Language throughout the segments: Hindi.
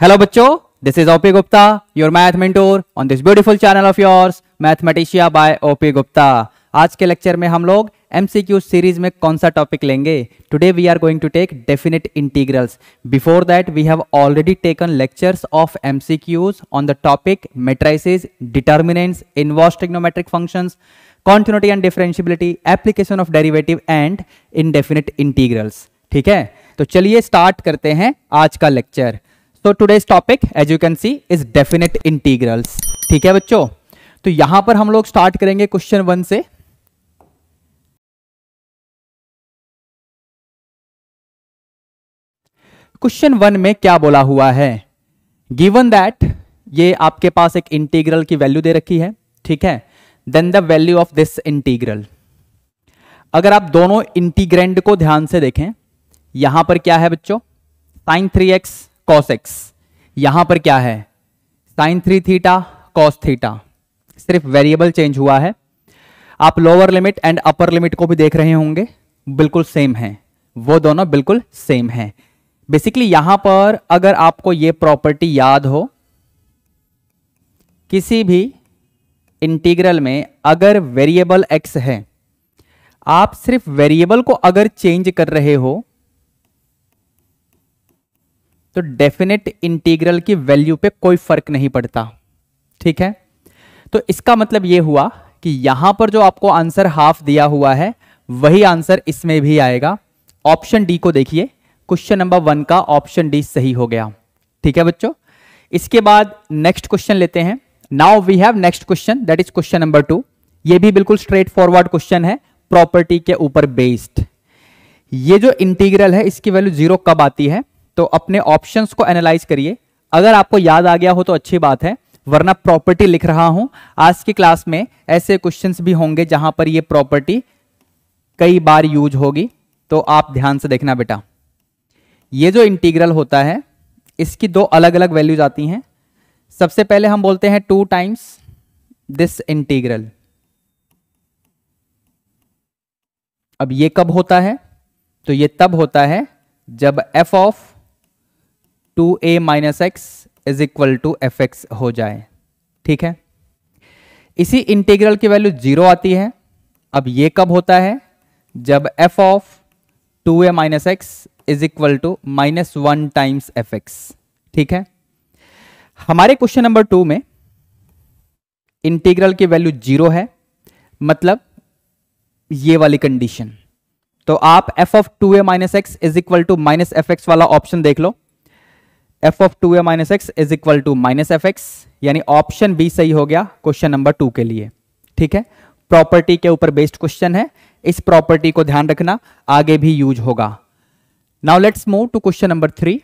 हेलो बच्चों this is OP Gupta your math mentor on this beautiful channel of yours मैथमेटिशिया बाय ओपी गुप्ता आज के लेक्चर में हम लोग एमसीक्यू सीरीज में कौन सा टॉपिक लेंगे today we are going to take definite integrals before that we have already taken lectures of MCQs on the topic matrices determinants inverse function functions and differentiability application of derivative and indefinite integrals ठीक है तो चलिए स्टार्ट करते हैं आज का lecture so today's topic as you can see is definite integrals ठीक है बच्चों तो यहां पर हम लोग स्टार्ट करेंगे क्वेश्चन वन से क्वेश्चन वन में क्या बोला हुआ है गिवन दैट ये आपके पास एक इंटीग्रल की वैल्यू दे रखी है ठीक है then the value of this integral अगर आप दोनों इंटीग्रेंड को ध्यान से देखें यहां पर क्या है बच्चों sine three x cos x यहां पर क्या है sine three theta cos theta सिर्फ वेरिएबल चेंज हुआ है आप lower limit and upper limit को भी देख रहे होंगे बिल्कुल सेम है वो दोनों बिल्कुल सेम है बेसिकली यहां पर अगर आपको ये प्रॉपर्टी याद हो किसी भी इंटीग्रल में अगर वेरिएबल एक्स है आप सिर्फ वेरिएबल को अगर चेंज कर रहे हो तो डेफिनेट इंटीग्रल की वैल्यू पे कोई फर्क नहीं पड़ता ठीक है तो इसका मतलब ये हुआ कि यहां पर जो आपको आंसर हाफ दिया हुआ है वही आंसर इसमें भी आएगा ऑप्शन डी को देखिए क्वेश्चन नंबर वन का ऑप्शन डी सही हो गया ठीक है बच्चों इसके बाद नेक्स्ट क्वेश्चन लेते हैं now we have next question that is question number two ये भी बिल्कुल स्ट्रेट फॉरवर्ड क्वेश्चन है प्रॉपर्टी के ऊपर बेस्ड ये जो इंटीग्रल है इसकी वैल्यू जीरो कब आती है तो अपने ऑप्शंस को एनालाइज करिए अगर आपको याद आ गया हो तो अच्छी बात है वरना प्रॉपर्टी लिख रहा हूं आज की क्लास में ऐसे क्वेश्चंस भी होंगे जहां पर ये प्रॉपर्टी कई बार यूज होगी तो आप ध्यान से देखना बेटा ये जो इंटीग्रल होता है इसकी दो अलग अलग वैल्यूज आती हैं सबसे पहले हम बोलते हैं टू टाइम्स दिस इंटीग्रल अब ये कब होता है तो ये तब होता है जब f of two A minus x is equal to f x हो जाए ठीक है इसी इंटीग्रल की वैल्यू जीरो आती है अब ये कब होता है जब f of two A minus x is equal to minus one times f x ठीक है हमारे क्वेश्चन नंबर टू में इंटीग्रल की वैल्यू जीरो है मतलब ये वाली कंडीशन तो आप f of two A minus x is equal to minus f x वाला ऑप्शन देख लो f of two A minus x is equal to minus f x यानी ऑप्शन बी सही हो गया क्वेश्चन नंबर टू के लिए ठीक है प्रॉपर्टी के ऊपर बेस्ड क्वेश्चन है इस प्रॉपर्टी को ध्यान रखना आगे भी यूज होगा now let's move to question number three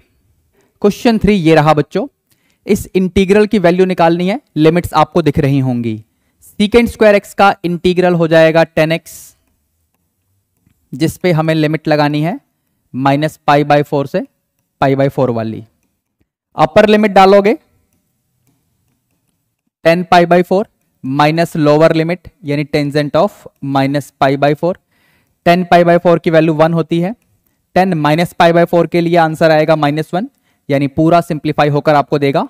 question three ये रहा बच्चों इस इंटीग्रल की वैल्यू निकालनी है लिमिट्स आपको दिख रही होंगी सीकेंड स्क्वायर एक्स का इंटीग्रल हो जाएगा टेन एक्स जिसपे हमें लिमिट लगानी है माइनस पाई बाई फोर से पाई बाई फोर वाली अपर लिमिट डालोगे tan pi by four minus lower limit यानी tangent of minus pi by four tan pi by four की वैल्यू वन होती है tan minus pi by four के लिए आंसर आएगा माइनस वन यानी पूरा सिंप्लीफाई होकर आपको देगा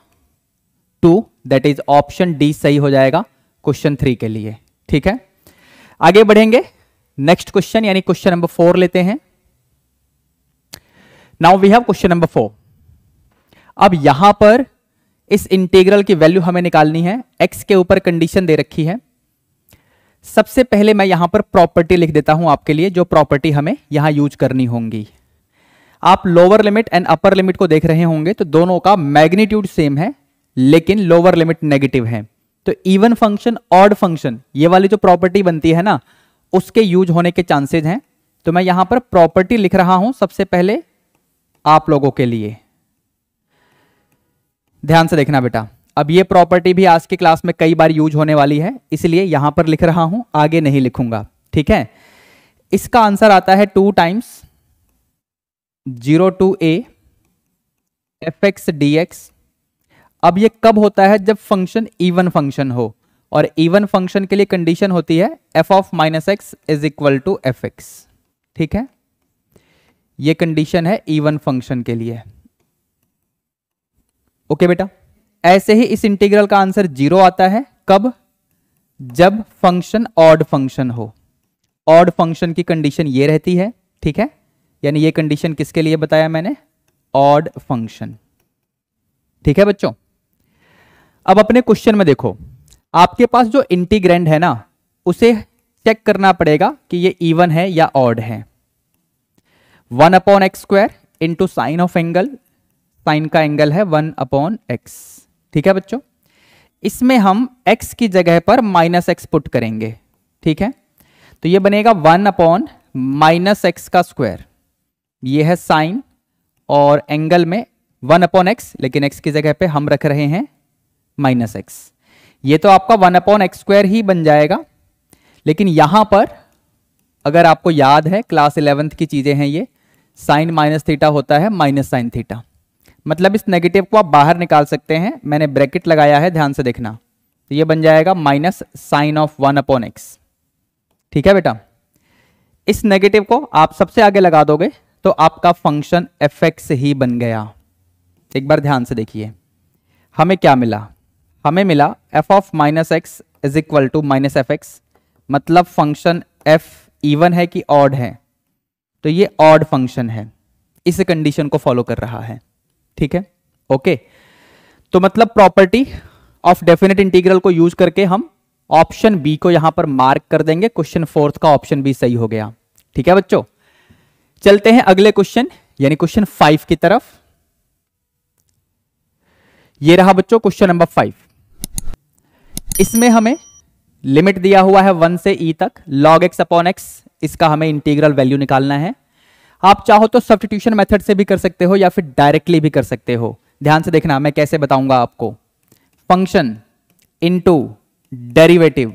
two that is option D सही हो जाएगा क्वेश्चन थ्री के लिए ठीक है आगे बढ़ेंगे नेक्स्ट क्वेश्चन यानी क्वेश्चन नंबर फोर लेते हैं now we have question number four अब यहां पर इस इंटीग्रल की वैल्यू हमें निकालनी है एक्स के ऊपर कंडीशन दे रखी है सबसे पहले मैं यहां पर प्रॉपर्टी लिख देता हूं आपके लिए जो प्रॉपर्टी हमें यहां यूज करनी होंगी आप lower limit and upper limit को देख रहे होंगे तो दोनों का मैग्नीट्यूड सेम है लेकिन लोअर लिमिट नेगेटिव है तो इवन फंक्शन ऑड फंक्शन ये वाली जो प्रॉपर्टी बनती है ना उसके यूज होने के चांसेज हैं तो मैं यहां पर प्रॉपर्टी लिख रहा हूं सबसे पहले आप लोगों के लिए ध्यान से देखना बेटा अब ये प्रॉपर्टी भी आज की क्लास में कई बार यूज होने वाली है इसलिए यहां पर लिख रहा हूं आगे नहीं लिखूंगा ठीक है इसका आंसर आता है two times zero to a f x d x अब ये कब होता है जब फंक्शन इवन फंक्शन हो और इवन फंक्शन के लिए कंडीशन होती है f of minus x is equal to f x ठीक है ये कंडीशन है इवन फंक्शन के लिए ओके बेटा ऐसे ही इस इंटीग्रल का आंसर जीरो आता है कब जब फंक्शन ऑड फंक्शन हो ऑड फंक्शन की कंडीशन ये रहती है ठीक है यानी ये कंडीशन किसके लिए बताया मैंने ऑड फंक्शन ठीक है बच्चों अब अपने क्वेश्चन में देखो आपके पास जो इंटीग्रेंड है ना उसे चेक करना पड़ेगा कि ये इवन है या ऑड है one upon x square into sine of angle sine का एंगल है वन अपॉन एक्स ठीक है बच्चों इसमें हम एक्स की जगह पर माइनस एक्स पुट करेंगे ठीक है तो ये बनेगा वन अपॉन माइनस एक्स का स्क्वायर ये है साइन और एंगल में वन अपॉन एक्स लेकिन एक्स की जगह पे हम रख रहे हैं माइनस एक्स ये तो आपका वन अपॉन एक्स स्क्वायर ही बन जाएगा लेकिन यहां पर अगर आपको याद है क्लास इलेवेंथ की चीज़ें हैं ये साइन माइनस थीटा होता है माइनस साइन थीटा मतलब इस नेगेटिव को आप बाहर निकाल सकते हैं मैंने ब्रैकेट लगाया है ध्यान से देखना तो ये बन जाएगा minus sine of one upon x ठीक है बेटा इस नेगेटिव को आप सबसे आगे लगा दोगे तो आपका फंक्शन एफ एक्स ही बन गया एक बार ध्यान से देखिए हमें क्या मिला हमें मिला f of minus x is equal to minus f x मतलब फंक्शन एफ इवन है कि ऑड है तो ये ऑड फंक्शन है इस कंडीशन को फॉलो कर रहा है ठीक है ओके तो मतलब प्रॉपर्टी ऑफ डेफिनेट इंटीग्रल को यूज करके हम ऑप्शन बी को यहां पर मार्क कर देंगे क्वेश्चन फोर्थ का ऑप्शन बी सही हो गया ठीक है बच्चों चलते हैं अगले क्वेश्चन यानी क्वेश्चन फाइव की तरफ ये रहा बच्चों क्वेश्चन नंबर फाइव इसमें हमें लिमिट दिया हुआ है वन से ई e तक लॉग एक्स अपॉन एक्स इसका हमें इंटीग्रल वैल्यू निकालना है आप चाहो तो सब्सटीट्यूशन मेथड से भी कर सकते हो या फिर डायरेक्टली भी कर सकते हो ध्यान से देखना मैं कैसे बताऊंगा आपको फंक्शन इनटू डेरिवेटिव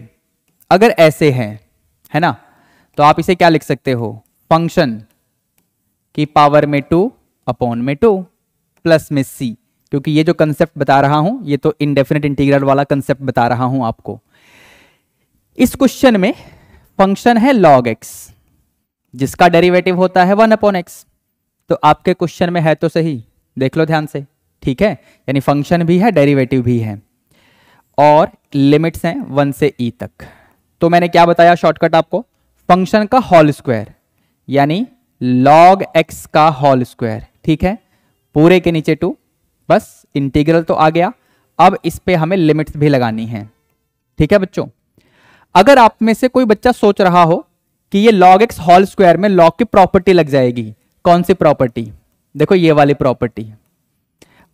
अगर ऐसे हैं है ना तो आप इसे क्या लिख सकते हो फंक्शन की पावर में टू अपॉन में टू प्लस में सी क्योंकि ये जो कंसेप्ट बता रहा हूं ये तो इनडेफिनेट इंटीग्रल वाला कंसेप्ट बता रहा हूं आपको इस क्वेश्चन में फंक्शन है लॉग एक्स जिसका डेरिवेटिव होता है वन अपॉन एक्स तो आपके क्वेश्चन में है तो सही देख लो ध्यान से ठीक है यानी फंक्शन भी है डेरिवेटिव भी है और लिमिट्स हैं वन से ई e तक तो मैंने क्या बताया शॉर्टकट आपको फंक्शन का हॉल स्क्वायर यानी लॉग एक्स का होल स्क्वायर ठीक है पूरे के नीचे टू बस इंटीग्रल तो आ गया अब इस पे हमें लिमिट्स भी लगानी है ठीक है बच्चों अगर आप में से कोई बच्चा सोच रहा हो कि ये log x होल स्क्वायर में log की प्रॉपर्टी लग जाएगी कौन सी प्रॉपर्टी देखो ये वाली प्रॉपर्टी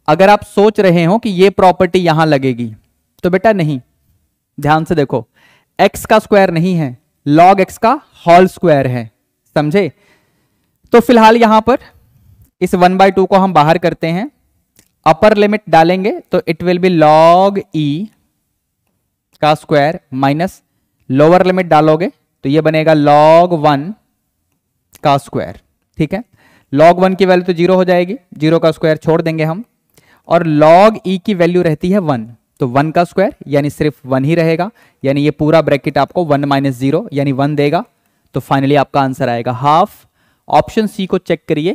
अगर आप सोच रहे हो कि ये प्रॉपर्टी यहां लगेगी तो बेटा नहीं ध्यान से देखो x का स्क्वायर नहीं है log x का होल स्क्वायर है समझे तो फिलहाल यहां पर इस वन बाय टू को हम बाहर करते हैं अपर लिमिट डालेंगे तो it will be log e का स्क्वायर माइनस लोअर लिमिट डालोगे तो ये बनेगा लॉग वन का स्क्वायर ठीक है लॉग वन की वैल्यू तो जीरो हो जाएगी जीरो का स्क्वायर छोड़ देंगे हम और लॉग ई e की वैल्यू रहती है वन तो वन का स्क्वायर यानी सिर्फ वन ही रहेगा यानी ये पूरा ब्रैकेट आपको वन माइनस जीरो यानी वन देगा तो फाइनली आपका आंसर आएगा हाफ ऑप्शन सी को चेक करिए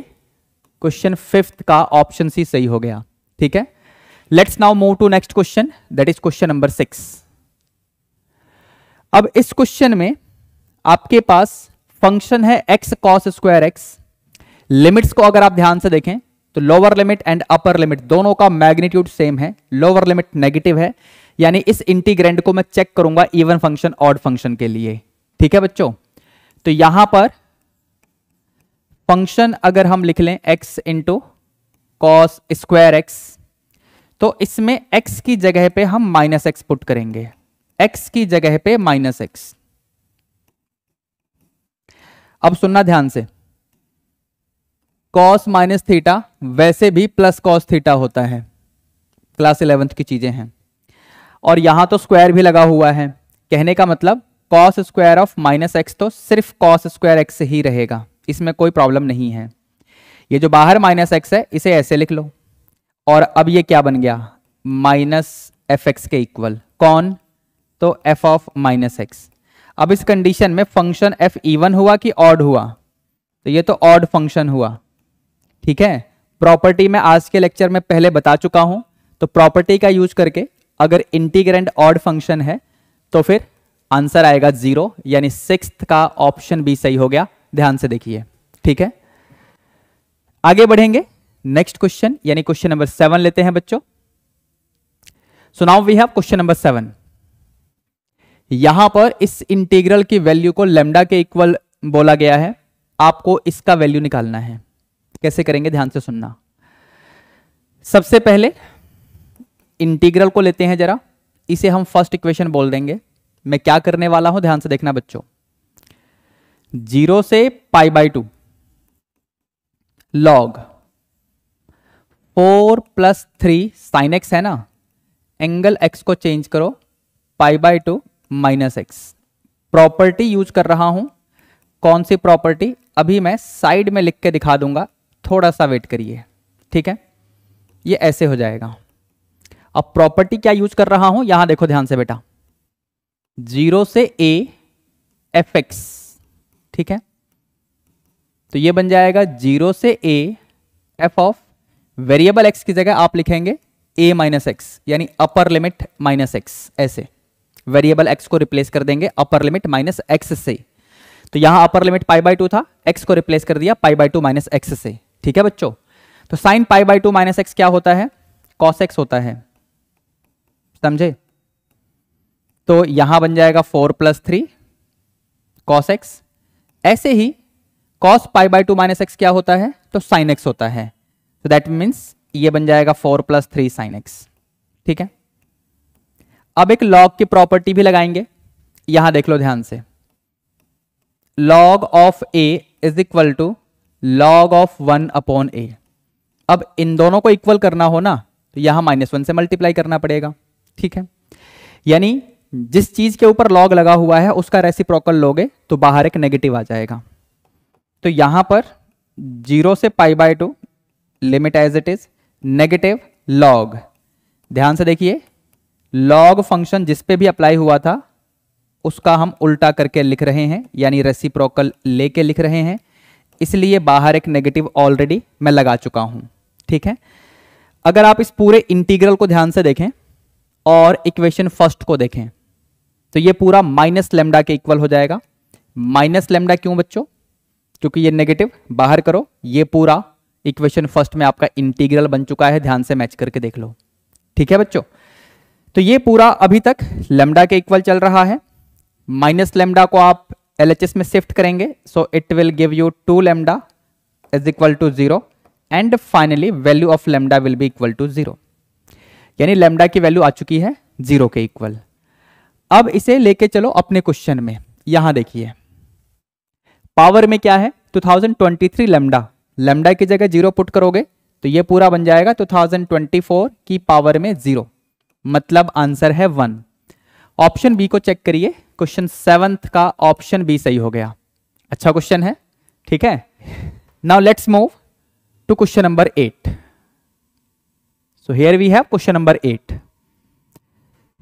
क्वेश्चन फिफ्थ का ऑप्शन सी सही हो गया ठीक है let's now move to next question that is question number six अब इस क्वेश्चन में आपके पास फंक्शन है x cos square x limits को अगर आप ध्यान से देखें तो lower limit and upper limit दोनों का मैग्नीट्यूड सेम है लोअर लिमिट नेगेटिव है यानी इस इंटीग्रेंड को मैं चेक करूंगा इवन फंक्शन ऑड फंक्शन के लिए ठीक है बच्चों तो यहां पर फंक्शन अगर हम लिख लें x into cos square x तो इसमें x की जगह पे हम माइनस एक्स पुट करेंगे x की जगह पे माइनस एक्स अब सुनना ध्यान से कॉस माइनस थीटा वैसे भी प्लस कॉस थीटा होता है क्लास इलेवेंथ की चीजें हैं और यहां तो स्क्वायर भी लगा हुआ है कहने का मतलब cos square of minus x तो सिर्फ कॉस स्क्वायर एक्स ही रहेगा इसमें कोई प्रॉब्लम नहीं है ये जो बाहर माइनस एक्स है इसे ऐसे लिख लो और अब ये क्या बन गया माइनस एफ एक्स के इक्वल कौन तो एफ ऑफ माइनस एक्स अब इस कंडीशन में फंक्शन एफ इवन हुआ कि ऑड हुआ तो ये तो ऑड फंक्शन हुआ ठीक है प्रॉपर्टी में आज के लेक्चर में पहले बता चुका हूं तो प्रॉपर्टी का यूज करके अगर इंटीग्रेंट ऑड फंक्शन है तो फिर आंसर आएगा जीरो यानी सिक्स का ऑप्शन भी सही हो गया ध्यान से देखिए ठीक है आगे बढ़ेंगे नेक्स्ट क्वेश्चन यानी क्वेश्चन नंबर सेवन लेते हैं बच्चों सुनाओ we have question number seven यहां पर इस इंटीग्रल की वैल्यू को लेमडा के इक्वल बोला गया है आपको इसका वैल्यू निकालना है कैसे करेंगे ध्यान से सुनना सबसे पहले इंटीग्रल को लेते हैं जरा इसे हम फर्स्ट इक्वेशन बोल देंगे मैं क्या करने वाला हूं ध्यान से देखना बच्चों जीरो से pi by two log four plus three sine x है ना एंगल एक्स को चेंज करो pi by two minus x property use कर रहा हूं कौन सी प्रॉपर्टी अभी मैं साइड में लिख के दिखा दूंगा थोड़ा सा वेट करिए ठीक है ये ऐसे हो जाएगा अब प्रॉपर्टी क्या यूज कर रहा हूं यहां देखो ध्यान से बेटा जीरो से ए एफ एक्स ठीक है तो ये बन जाएगा जीरो से a f of variable x की जगह आप लिखेंगे ए माइनस एक्स यानी अपर लिमिट माइनस एक्स ऐसे वेरिएबल एक्स को रिप्लेस कर देंगे अपर लिमिट माइनस एक्स से तो यहां upper limit pi by two था एक्स को रिप्लेस कर दिया pi by two minus x से ठीक है बच्चों तो sine pi by two minus x क्या होता है कॉस एक्स होता है समझे तो यहां बन जाएगा four plus three cos x ऐसे ही cos pi by two minus x क्या होता है तो साइन एक्स होता है तो दैट मीन्स ये बन जाएगा four plus three sine x ठीक है अब एक लॉग की प्रॉपर्टी भी लगाएंगे यहां देख लो ध्यान से log of a is equal to log of one upon a अब इन दोनों को इक्वल करना हो ना तो यहां माइनस वन से मल्टीप्लाई करना पड़ेगा ठीक है यानी जिस चीज के ऊपर लॉग लगा हुआ है उसका रेसिप्रोकल लोगे तो बाहर एक नेगेटिव आ जाएगा तो यहां पर जीरो से pi by two limit as it is negative log ध्यान से देखिए लॉग फंक्शन जिस पे भी अप्लाई हुआ था उसका हम उल्टा करके लिख रहे हैं यानी रेसिप्रोकल लेके लिख रहे हैं इसलिए बाहर एक नेगेटिव ऑलरेडी मैं लगा चुका हूं ठीक है अगर आप इस पूरे इंटीग्रल को ध्यान से देखें और इक्वेशन फर्स्ट को देखें तो ये पूरा माइनस लेमडा के इक्वल हो जाएगा माइनस लेमडा क्यों बच्चों क्योंकि ये नेगेटिव बाहर करो ये पूरा इक्वेशन फर्स्ट में आपका इंटीग्रल बन चुका है ध्यान से मैच करके देख लो ठीक है बच्चों तो ये पूरा अभी तक लेमडा के इक्वल चल रहा है माइनस लेमडा को आप एल में शिफ्ट करेंगे so it will give you two lambda is equal to zero and finally value of lambda will be equal to zero यानी लेमडा की वैल्यू आ चुकी है जीरो के इक्वल अब इसे लेके चलो अपने क्वेश्चन में यहां देखिए पावर में क्या है 2023 लेमडा लेमडा की जगह जीरो पुट करोगे तो ये पूरा बन जाएगा 2024 की पावर में जीरो मतलब आंसर है वन ऑप्शन बी को चेक करिए क्वेश्चन सेवंथ का ऑप्शन बी सही हो गया अच्छा क्वेश्चन है ठीक है now let's move to question number eight so here we have question number eight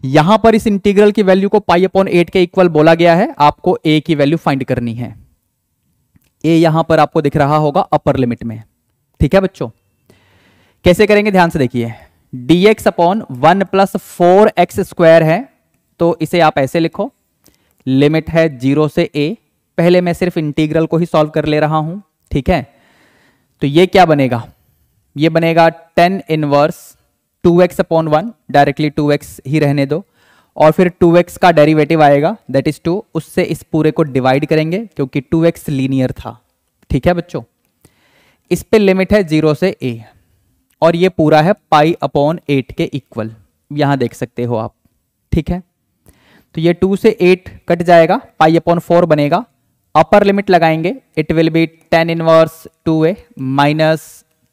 यहां पर इस इंटीग्रल की वैल्यू को पाई अपॉन एट के इक्वल बोला गया है आपको ए की वैल्यू फाइंड करनी है ए यहां पर आपको दिख रहा होगा अपर लिमिट में ठीक है बच्चों कैसे करेंगे ध्यान से देखिए d x upon one plus four x square है तो इसे आप ऐसे लिखो लिमिट है जीरो से ए पहले मैं सिर्फ इंटीग्रल को ही सॉल्व कर ले रहा हूं ठीक है तो ये क्या बनेगा ये बनेगा tan inverse two x upon one directly two x ही रहने दो और फिर टू एक्स का डेरिवेटिव आएगा दैट इज टू उससे इस पूरे को डिवाइड करेंगे क्योंकि टू एक्स लीनियर था ठीक है बच्चों इस पे लिमिट है जीरो से ए और ये पूरा है पाई अपॉन एट के इक्वल यहां देख सकते हो आप ठीक है तो ये टू से एट कट जाएगा पाई अपॉन फोर बनेगा अपर लिमिट लगाएंगे it will be tan inverse two A minus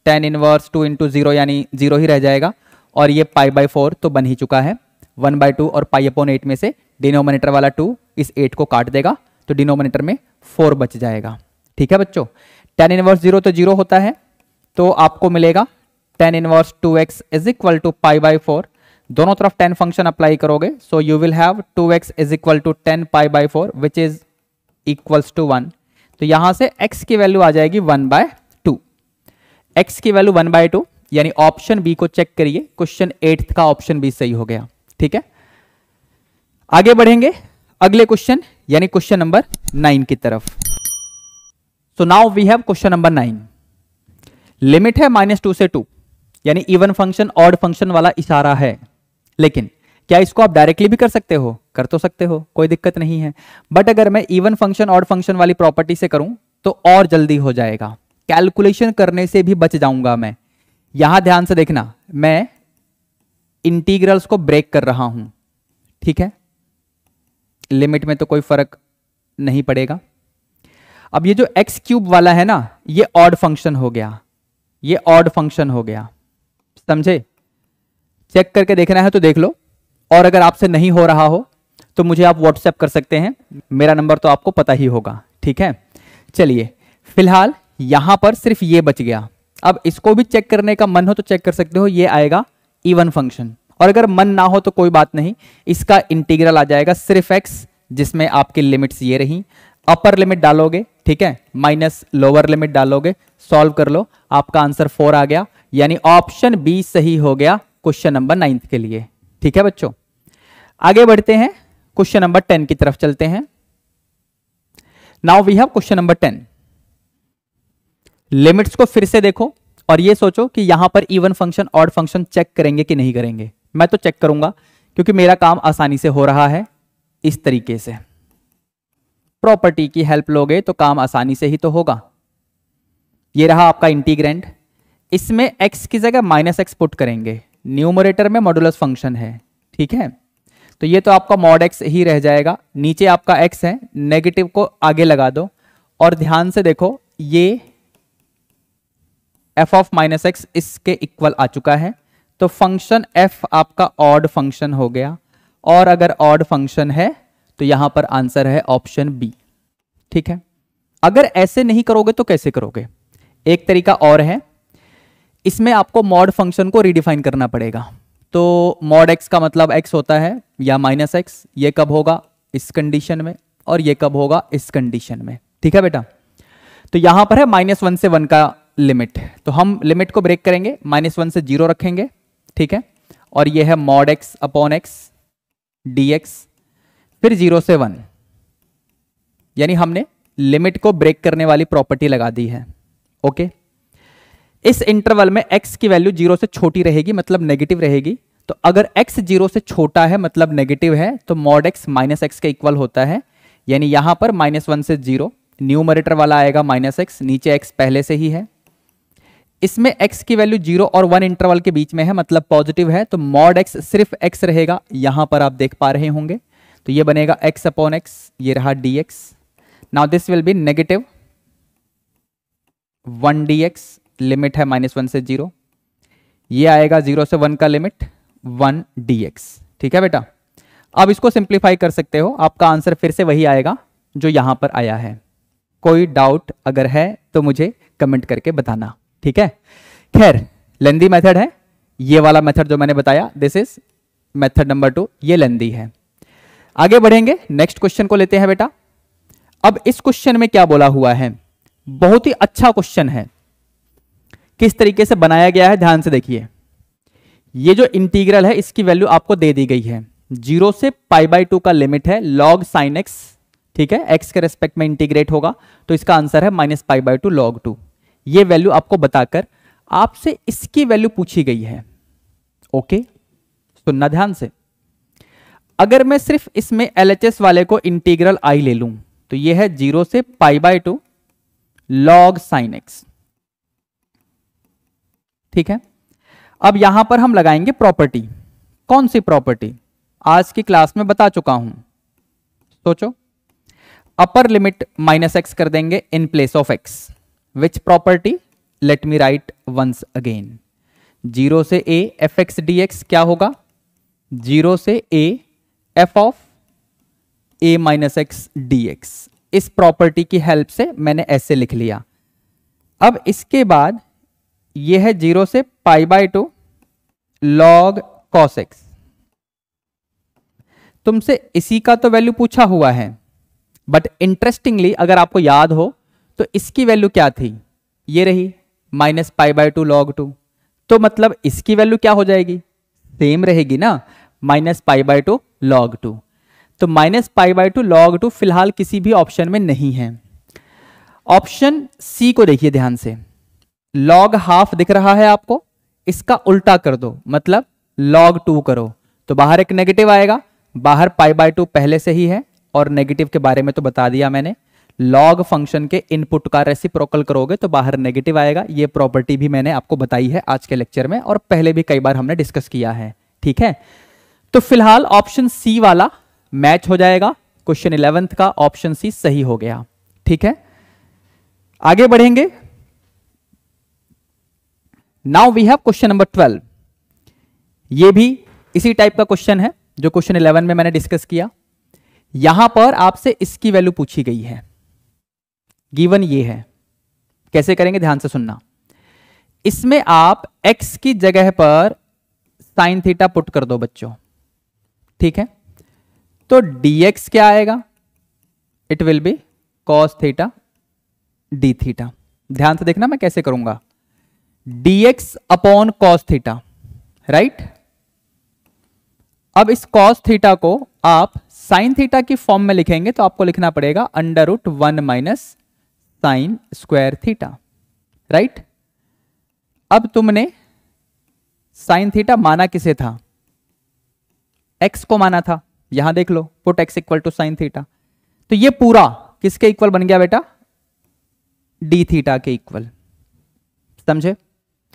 tan inverse two into zero यानी जीरो ही रह जाएगा और ये पाई बाई फोर तो बन ही चुका है वन बाई टू और पाई अपॉन एट में से डिनोमिनेटर वाला टू इस एट को काट देगा तो डिनोमिनेटर में फोर बच जाएगा ठीक है बच्चों टेन इनवर्स जीरो तो जीरो होता है तो आपको मिलेगा tan inverse two x is equal to pi by four दोनों तरफ टेन फंक्शन अप्लाई करोगे so you will have two x is equal to tan pi by four which is equals to one तो यहां से x की वैल्यू आ जाएगी वन बाय टू एक्स की वैल्यू वन बाय टू यानी ऑप्शन बी को चेक करिए क्वेश्चन एट्थ का ऑप्शन बी सही हो गया ठीक है आगे बढ़ेंगे अगले क्वेश्चन यानी क्वेश्चन नंबर नाइन की तरफ so now we have question number nine limit है माइनस टू से टू यानी इवन फंक्शन ऑड फंक्शन वाला इशारा है लेकिन क्या इसको आप डायरेक्टली भी कर सकते हो कर तो सकते हो कोई दिक्कत नहीं है बट अगर मैं इवन फंक्शन ऑड फंक्शन वाली प्रॉपर्टी से करूं तो और जल्दी हो जाएगा कैलकुलेशन करने से भी बच जाऊंगा मैं यहां ध्यान से देखना मैं इंटीग्रल्स को ब्रेक कर रहा हूं ठीक है लिमिट में तो कोई फर्क नहीं पड़ेगा अब ये जो एक्स क्यूब वाला है ना ये ऑड फंक्शन हो गया ये ऑड फंक्शन हो गया समझे चेक करके देखना है तो देख लो और अगर आपसे नहीं हो रहा हो तो मुझे आप व्हाट्सएप कर सकते हैं मेरा नंबर तो आपको पता ही होगा ठीक है चलिए फिलहाल यहां पर सिर्फ ये बच गया अब इसको भी चेक करने का मन हो तो चेक कर सकते हो ये आएगा इवन फंक्शन और अगर मन ना हो तो कोई बात नहीं इसका इंटीग्रल आ जाएगा सिर्फ एक्स जिसमें आपकी लिमिट्स ये रही अपर लिमिट डालोगे ठीक है माइनस लोअर लिमिट डालोगे सॉल्व कर लो आपका आंसर फोर आ गया यानी ऑप्शन बी सही हो गया क्वेश्चन नंबर नाइन्थ के लिए ठीक है बच्चों आगे बढ़ते हैं क्वेश्चन नंबर टेन की तरफ चलते हैं now we have question number ten limits को फिर से देखो और ये सोचो कि यहां पर even function odd function check करेंगे कि नहीं करेंगे मैं तो चेक करूंगा क्योंकि मेरा काम आसानी से हो रहा है इस तरीके से प्रॉपर्टी की हेल्प लोगे तो काम आसानी से ही तो होगा ये रहा आपका इंटीग्रेंट इसमें x की जगह माइनस एक्स पुट करेंगे न्यूमोरेटर में मॉडुलस फंक्शन है ठीक है तो ये तो आपका मॉड एक्स ही रह जाएगा नीचे आपका x है नेगेटिव को आगे लगा दो और ध्यान से देखो ये एफ ऑफ माइनस एक्स इसके इक्वल आ चुका है तो फंक्शन एफ आपका ऑड फंक्शन हो गया और अगर ऑड फंक्शन है तो यहां पर आंसर है ऑप्शन बी ठीक है अगर ऐसे नहीं करोगे तो कैसे करोगे एक तरीका और है इसमें आपको मॉड फंक्शन को रिडिफाइन करना पड़ेगा तो मॉड एक्स का मतलब एक्स होता है या माइनस एक्स ये कब होगा इस कंडीशन में और ये कब होगा इस कंडीशन में ठीक है बेटा तो यहां पर है माइनस वन से वन का लिमिट तो हम लिमिट को ब्रेक करेंगे माइनस वन से जीरो रखेंगे ठीक है और ये है mod x upon x d x फिर जीरो से वन यानी हमने लिमिट को ब्रेक करने वाली प्रॉपर्टी लगा दी है ओके okay? इस इंटरवल में एक्स की वैल्यू जीरो से छोटी रहेगी मतलब नेगेटिव रहेगी तो अगर एक्स जीरो से छोटा है मतलब नेगेटिव है तो मॉड एक्स माइनस एक्स का इक्वल होता है यानी यहां पर माइनस वन से जीरो न्यूमरेटर वाला आएगा माइनस एक्स नीचे एक्स पहले से ही है इसमें एक्स की वैल्यू जीरो और वन इंटरवल के बीच में है मतलब पॉजिटिव है तो मॉड एक्स सिर्फ एक्स रहेगा यहां पर आप देख पा रहे होंगे तो ये बनेगा एक्स अपॉन एक्स ये रहा d x now this will be negative one d x limit है माइनस वन से जीरो ये आएगा जीरो से वन का लिमिट वन डी ठीक है बेटा अब इसको सिंप्लीफाई कर सकते हो आपका आंसर फिर से वही आएगा जो यहां पर आया है कोई डाउट अगर है तो मुझे कमेंट करके बताना ठीक है खैर लेंदी मेथड है ये वाला मेथड जो मैंने बताया this is method number two ये लेंदी है आगे बढ़ेंगे नेक्स्ट क्वेश्चन को लेते हैं बेटा अब इस क्वेश्चन में क्या बोला हुआ है बहुत ही अच्छा क्वेश्चन है किस तरीके से बनाया गया है ध्यान से देखिए ये जो इंटीग्रल है इसकी वैल्यू आपको दे दी गई है जीरो से पाई बाई टू का लिमिट है लॉग साइन एक्स ठीक है एक्स के रेस्पेक्ट में इंटीग्रेट होगा तो इसका आंसर है minus pi by two log two ये वैल्यू आपको बताकर आपसे इसकी वैल्यू पूछी गई है ओके सुनना ध्यान से अगर मैं सिर्फ इसमें एल वाले को इंटीग्रल आई ले लूं तो यह है जीरो से pi by two log sine x ठीक है अब यहां पर हम लगाएंगे प्रॉपर्टी कौन सी प्रॉपर्टी आज की क्लास में बता चुका हूं सोचो अपर लिमिट माइनस एक्स कर देंगे in place of x which property let me write once again zero से a f x d x क्या होगा जीरो से a f of a minus x d x इस प्रॉपर्टी की हेल्प से मैंने ऐसे लिख लिया अब इसके बाद ये है जीरो से pi by two log cos x तुमसे इसी का तो वैल्यू पूछा हुआ है बट इंटरेस्टिंगली अगर आपको याद हो तो इसकी वैल्यू क्या थी ये रही minus pi by two log two तो मतलब इसकी वैल्यू क्या हो जाएगी सेम रहेगी ना minus pi by two log two तो minus pi by two log two फिलहाल किसी भी ऑप्शन में नहीं है ऑप्शन सी को देखिए ध्यान से लॉग हाफ दिख रहा है आपको इसका उल्टा कर दो मतलब लॉग टू करो तो बाहर एक नेगेटिव आएगा बाहर पाई बाय टू पहले से ही है और नेगेटिव के बारे में तो बता दिया मैंने लॉग फंक्शन के इनपुट का रेसिप्रोकल करोगे तो बाहर नेगेटिव आएगा ये प्रॉपर्टी भी मैंने आपको बताई है आज के लेक्चर में और पहले भी कई बार हमने डिस्कस किया है ठीक है तो फिलहाल ऑप्शन सी वाला मैच हो जाएगा क्वेश्चन इलेवेंथ का ऑप्शन सी सही हो गया ठीक है आगे बढ़ेंगे now we have question number twelve ये भी इसी टाइप का क्वेश्चन है जो क्वेश्चन इलेवन में मैंने डिस्कस किया यहां पर आपसे इसकी वैल्यू पूछी गई है गिवन ये है कैसे करेंगे ध्यान से सुनना इसमें आप x की जगह पर साइन थीटा पुट कर दो बच्चों ठीक है तो dx क्या आएगा it will be cos theta d theta ध्यान से देखना मैं कैसे करूंगा dx upon cos theta right अब इस cos थीटा को आप साइन थीटा की फॉर्म में लिखेंगे तो आपको लिखना पड़ेगा under root one minus sine square theta right अब तुमने साइन थीटा माना किसे था एक्स को माना था यहां देख लो put x equal to sine theta तो ये पूरा किसके इक्वल बन गया बेटा डी थीटा के इक्वल समझे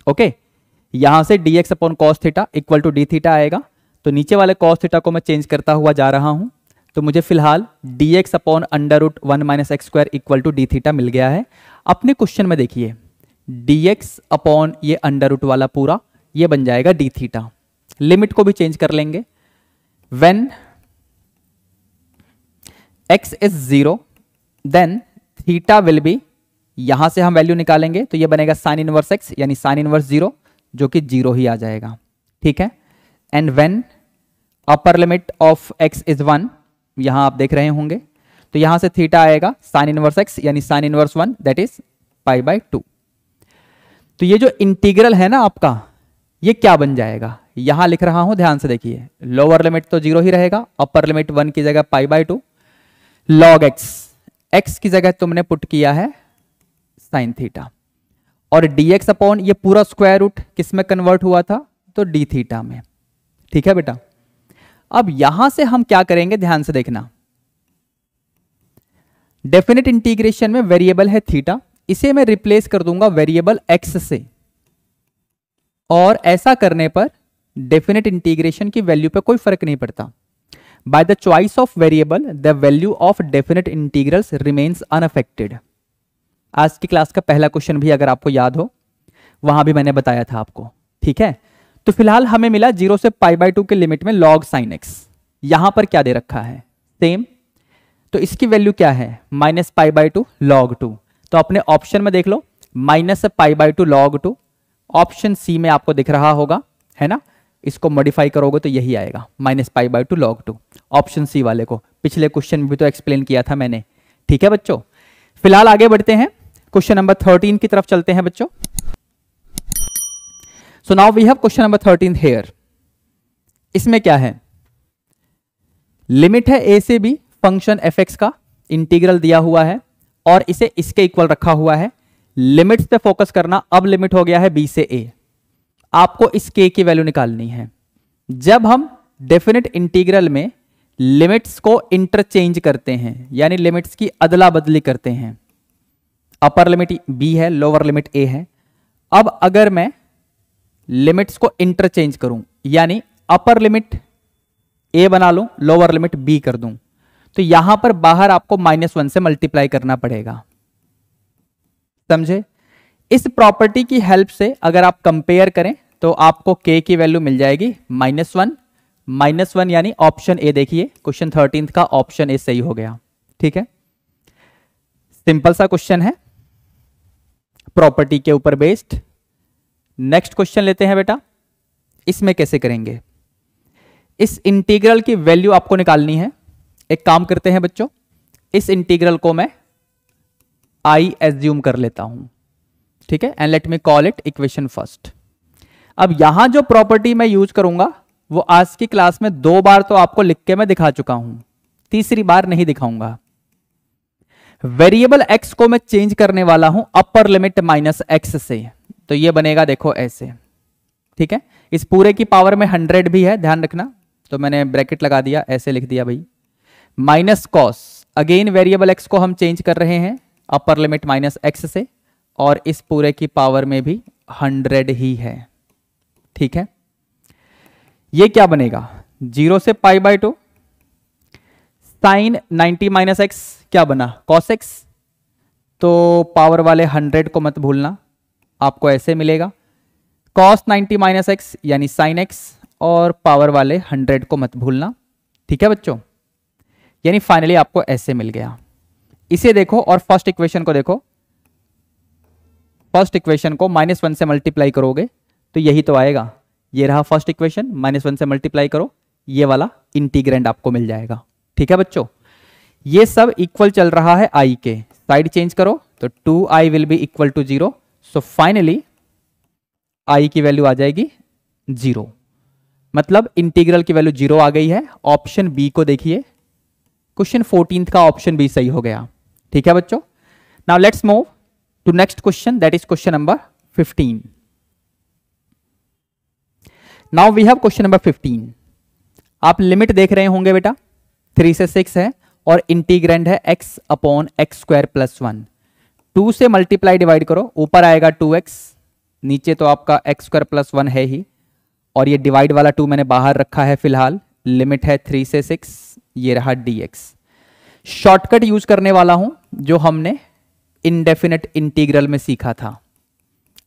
ओके यहां से dx x upon cos theta equal to d theta आएगा तो नीचे वाले कॉस थीटा को मैं चेंज करता हुआ जा रहा हूं तो मुझे फिलहाल dx x upon under root one minus x square equal to d theta मिल गया है अपने क्वेश्चन में देखिए dx एक्स अपॉन ये अंडर रूट वाला पूरा ये बन जाएगा डी थीटा लिमिट को भी चेंज कर लेंगे when x is zero then theta will be यहां से हम वैल्यू निकालेंगे तो ये बनेगा साइन इनवर्स एक्स यानी साइन इनवर्स जीरो जो कि जीरो ही आ जाएगा ठीक है and when upper limit of x is one यहां आप देख रहे होंगे तो यहां से थीटा आएगा साइन इनवर्स एक्स यानी sine inverse one that is pi by two तो ये जो इंटीग्रल है ना आपका ये क्या बन जाएगा यहां लिख रहा हूं ध्यान से देखिए लोअर लिमिट तो जीरो ही रहेगा अपर लिमिट वन की जगह pi by two log x x की जगह तुमने पुट किया है साइन थीटा और dx अपॉन ये पूरा स्क्वायर रूट किस में कन्वर्ट हुआ था तो d थीटा में ठीक है बेटा अब यहां से हम क्या करेंगे ध्यान से देखना डेफिनेट इंटीग्रेशन में वेरिएबल है थीटा इसे मैं रिप्लेस कर दूंगा वेरिएबल x से और ऐसा करने पर डेफिनेट इंटीग्रेशन की वैल्यू पे कोई फर्क नहीं पड़ता by the choice of variable the value of definite integrals remains unaffected आज की क्लास का पहला क्वेश्चन भी अगर आपको याद हो वहां भी मैंने बताया था आपको ठीक है तो फिलहाल हमें मिला जीरो से पाई बाई टू के लिमिट में लॉग साइन एक्स यहां पर क्या दे रखा है सेम तो इसकी वैल्यू क्या है minus pi by two log two तो अपने ऑप्शन में देख लो minus pi by two log two option C में आपको दिख रहा होगा है ना इसको मॉडिफाई करोगे तो यही आएगा minus pi by two log two option C वाले को पिछले क्वेश्चन भी तो एक्सप्लेन किया था मैंने ठीक है बच्चों फिलहाल आगे बढ़ते हैं क्वेश्चन नंबर थर्टीन की तरफ चलते हैं बच्चों so now we have question number thirteen here इसमें क्या है लिमिट है ए से बी फंक्शन एफ एक्स का इंटीग्रल दिया हुआ है और इसे इसके इक्वल रखा हुआ है लिमिट्स पे फोकस करना अब लिमिट हो गया है बी से ए आपको इस के की वैल्यू निकालनी है जब हम डेफिनेट इंटीग्रल में लिमिट्स को इंटरचेंज करते हैं यानी लिमिट्स की अदला बदली करते हैं अपर लिमिट बी है लोअर लिमिट ए है अब अगर मैं लिमिट्स को इंटरचेंज करूं यानी अपर लिमिट ए बना लूं लोअर लिमिट बी कर दूं तो यहां पर बाहर आपको माइनस वन से मल्टीप्लाई करना पड़ेगा समझे इस प्रॉपर्टी की हेल्प से अगर आप कंपेयर करें तो आपको के की वैल्यू मिल जाएगी माइनस वन माइनस वन यानी ऑप्शन ए देखिए क्वेश्चन थर्टीन का ऑप्शन ए सही हो गया ठीक है सिंपल सा क्वेश्चन है प्रॉपर्टी के ऊपर बेस्ड नेक्स्ट क्वेश्चन लेते हैं बेटा इसमें कैसे करेंगे इस इंटीग्रल की वैल्यू आपको निकालनी है एक काम करते हैं बच्चों इस इंटीग्रल को मैं आई एज्यूम कर लेता हूं ठीक है and let me call it equation first अब यहां जो प्रॉपर्टी मैं यूज करूंगा वो आज की क्लास में दो बार तो आपको लिख के मैं दिखा चुका हूं तीसरी बार नहीं दिखाऊंगा वेरिएबल एक्स को मैं चेंज करने वाला हूं अपर लिमिट माइनस एक्स से तो ये बनेगा देखो ऐसे ठीक है इस पूरे की पावर में हंड्रेड भी है ध्यान रखना तो मैंने ब्रैकेट लगा दिया ऐसे लिख दिया भाई minus cos again variable x को हम चेंज कर रहे हैं अपर लिमिट माइनस एक्स से और इस पूरे की पावर में भी हंड्रेड ही है ठीक है ये क्या बनेगा जीरो से pi by two sine 90 minus x क्या बना कॉस एक्स तो पावर वाले 100 को मत भूलना आपको ऐसे मिलेगा कॉस 90 माइनस एक्स यानी साइन एक्स और पावर वाले 100 को मत भूलना ठीक है बच्चों यानी फाइनली आपको ऐसे मिल गया इसे देखो और फर्स्ट इक्वेशन को देखो फर्स्ट इक्वेशन को माइनस वन से मल्टीप्लाई करोगे तो यही तो आएगा ये रहा फर्स्ट इक्वेशन माइनस वन से मल्टीप्लाई करो ये वाला इंटीग्रेंड आपको मिल जाएगा ठीक है बच्चों ये सब इक्वल चल रहा है आई के साइड चेंज करो तो two I will be equal to zero so finally I की वैल्यू आ जाएगी जीरो मतलब इंटीग्रल की वैल्यू जीरो आ गई है ऑप्शन बी को देखिए क्वेश्चन फोर्टीन का ऑप्शन बी सही हो गया ठीक है बच्चों now let's move to next question that is question number fifteen now we have question number fifteen आप लिमिट देख रहे होंगे बेटा थ्री से सिक्स है और इंटीग्रेंड है x upon x square plus one two से मल्टीप्लाई डिवाइड करो ऊपर आएगा टू एक्स नीचे तो आपका एक्स स्क्वायर प्लस वन है ही और ये डिवाइड वाला टू मैंने बाहर रखा है फिलहाल लिमिट है थ्री से सिक्स ये रहा डी एक्स शॉर्टकट यूज करने वाला हूं जो हमने इनडेफिनेट इंटीग्रल में सीखा था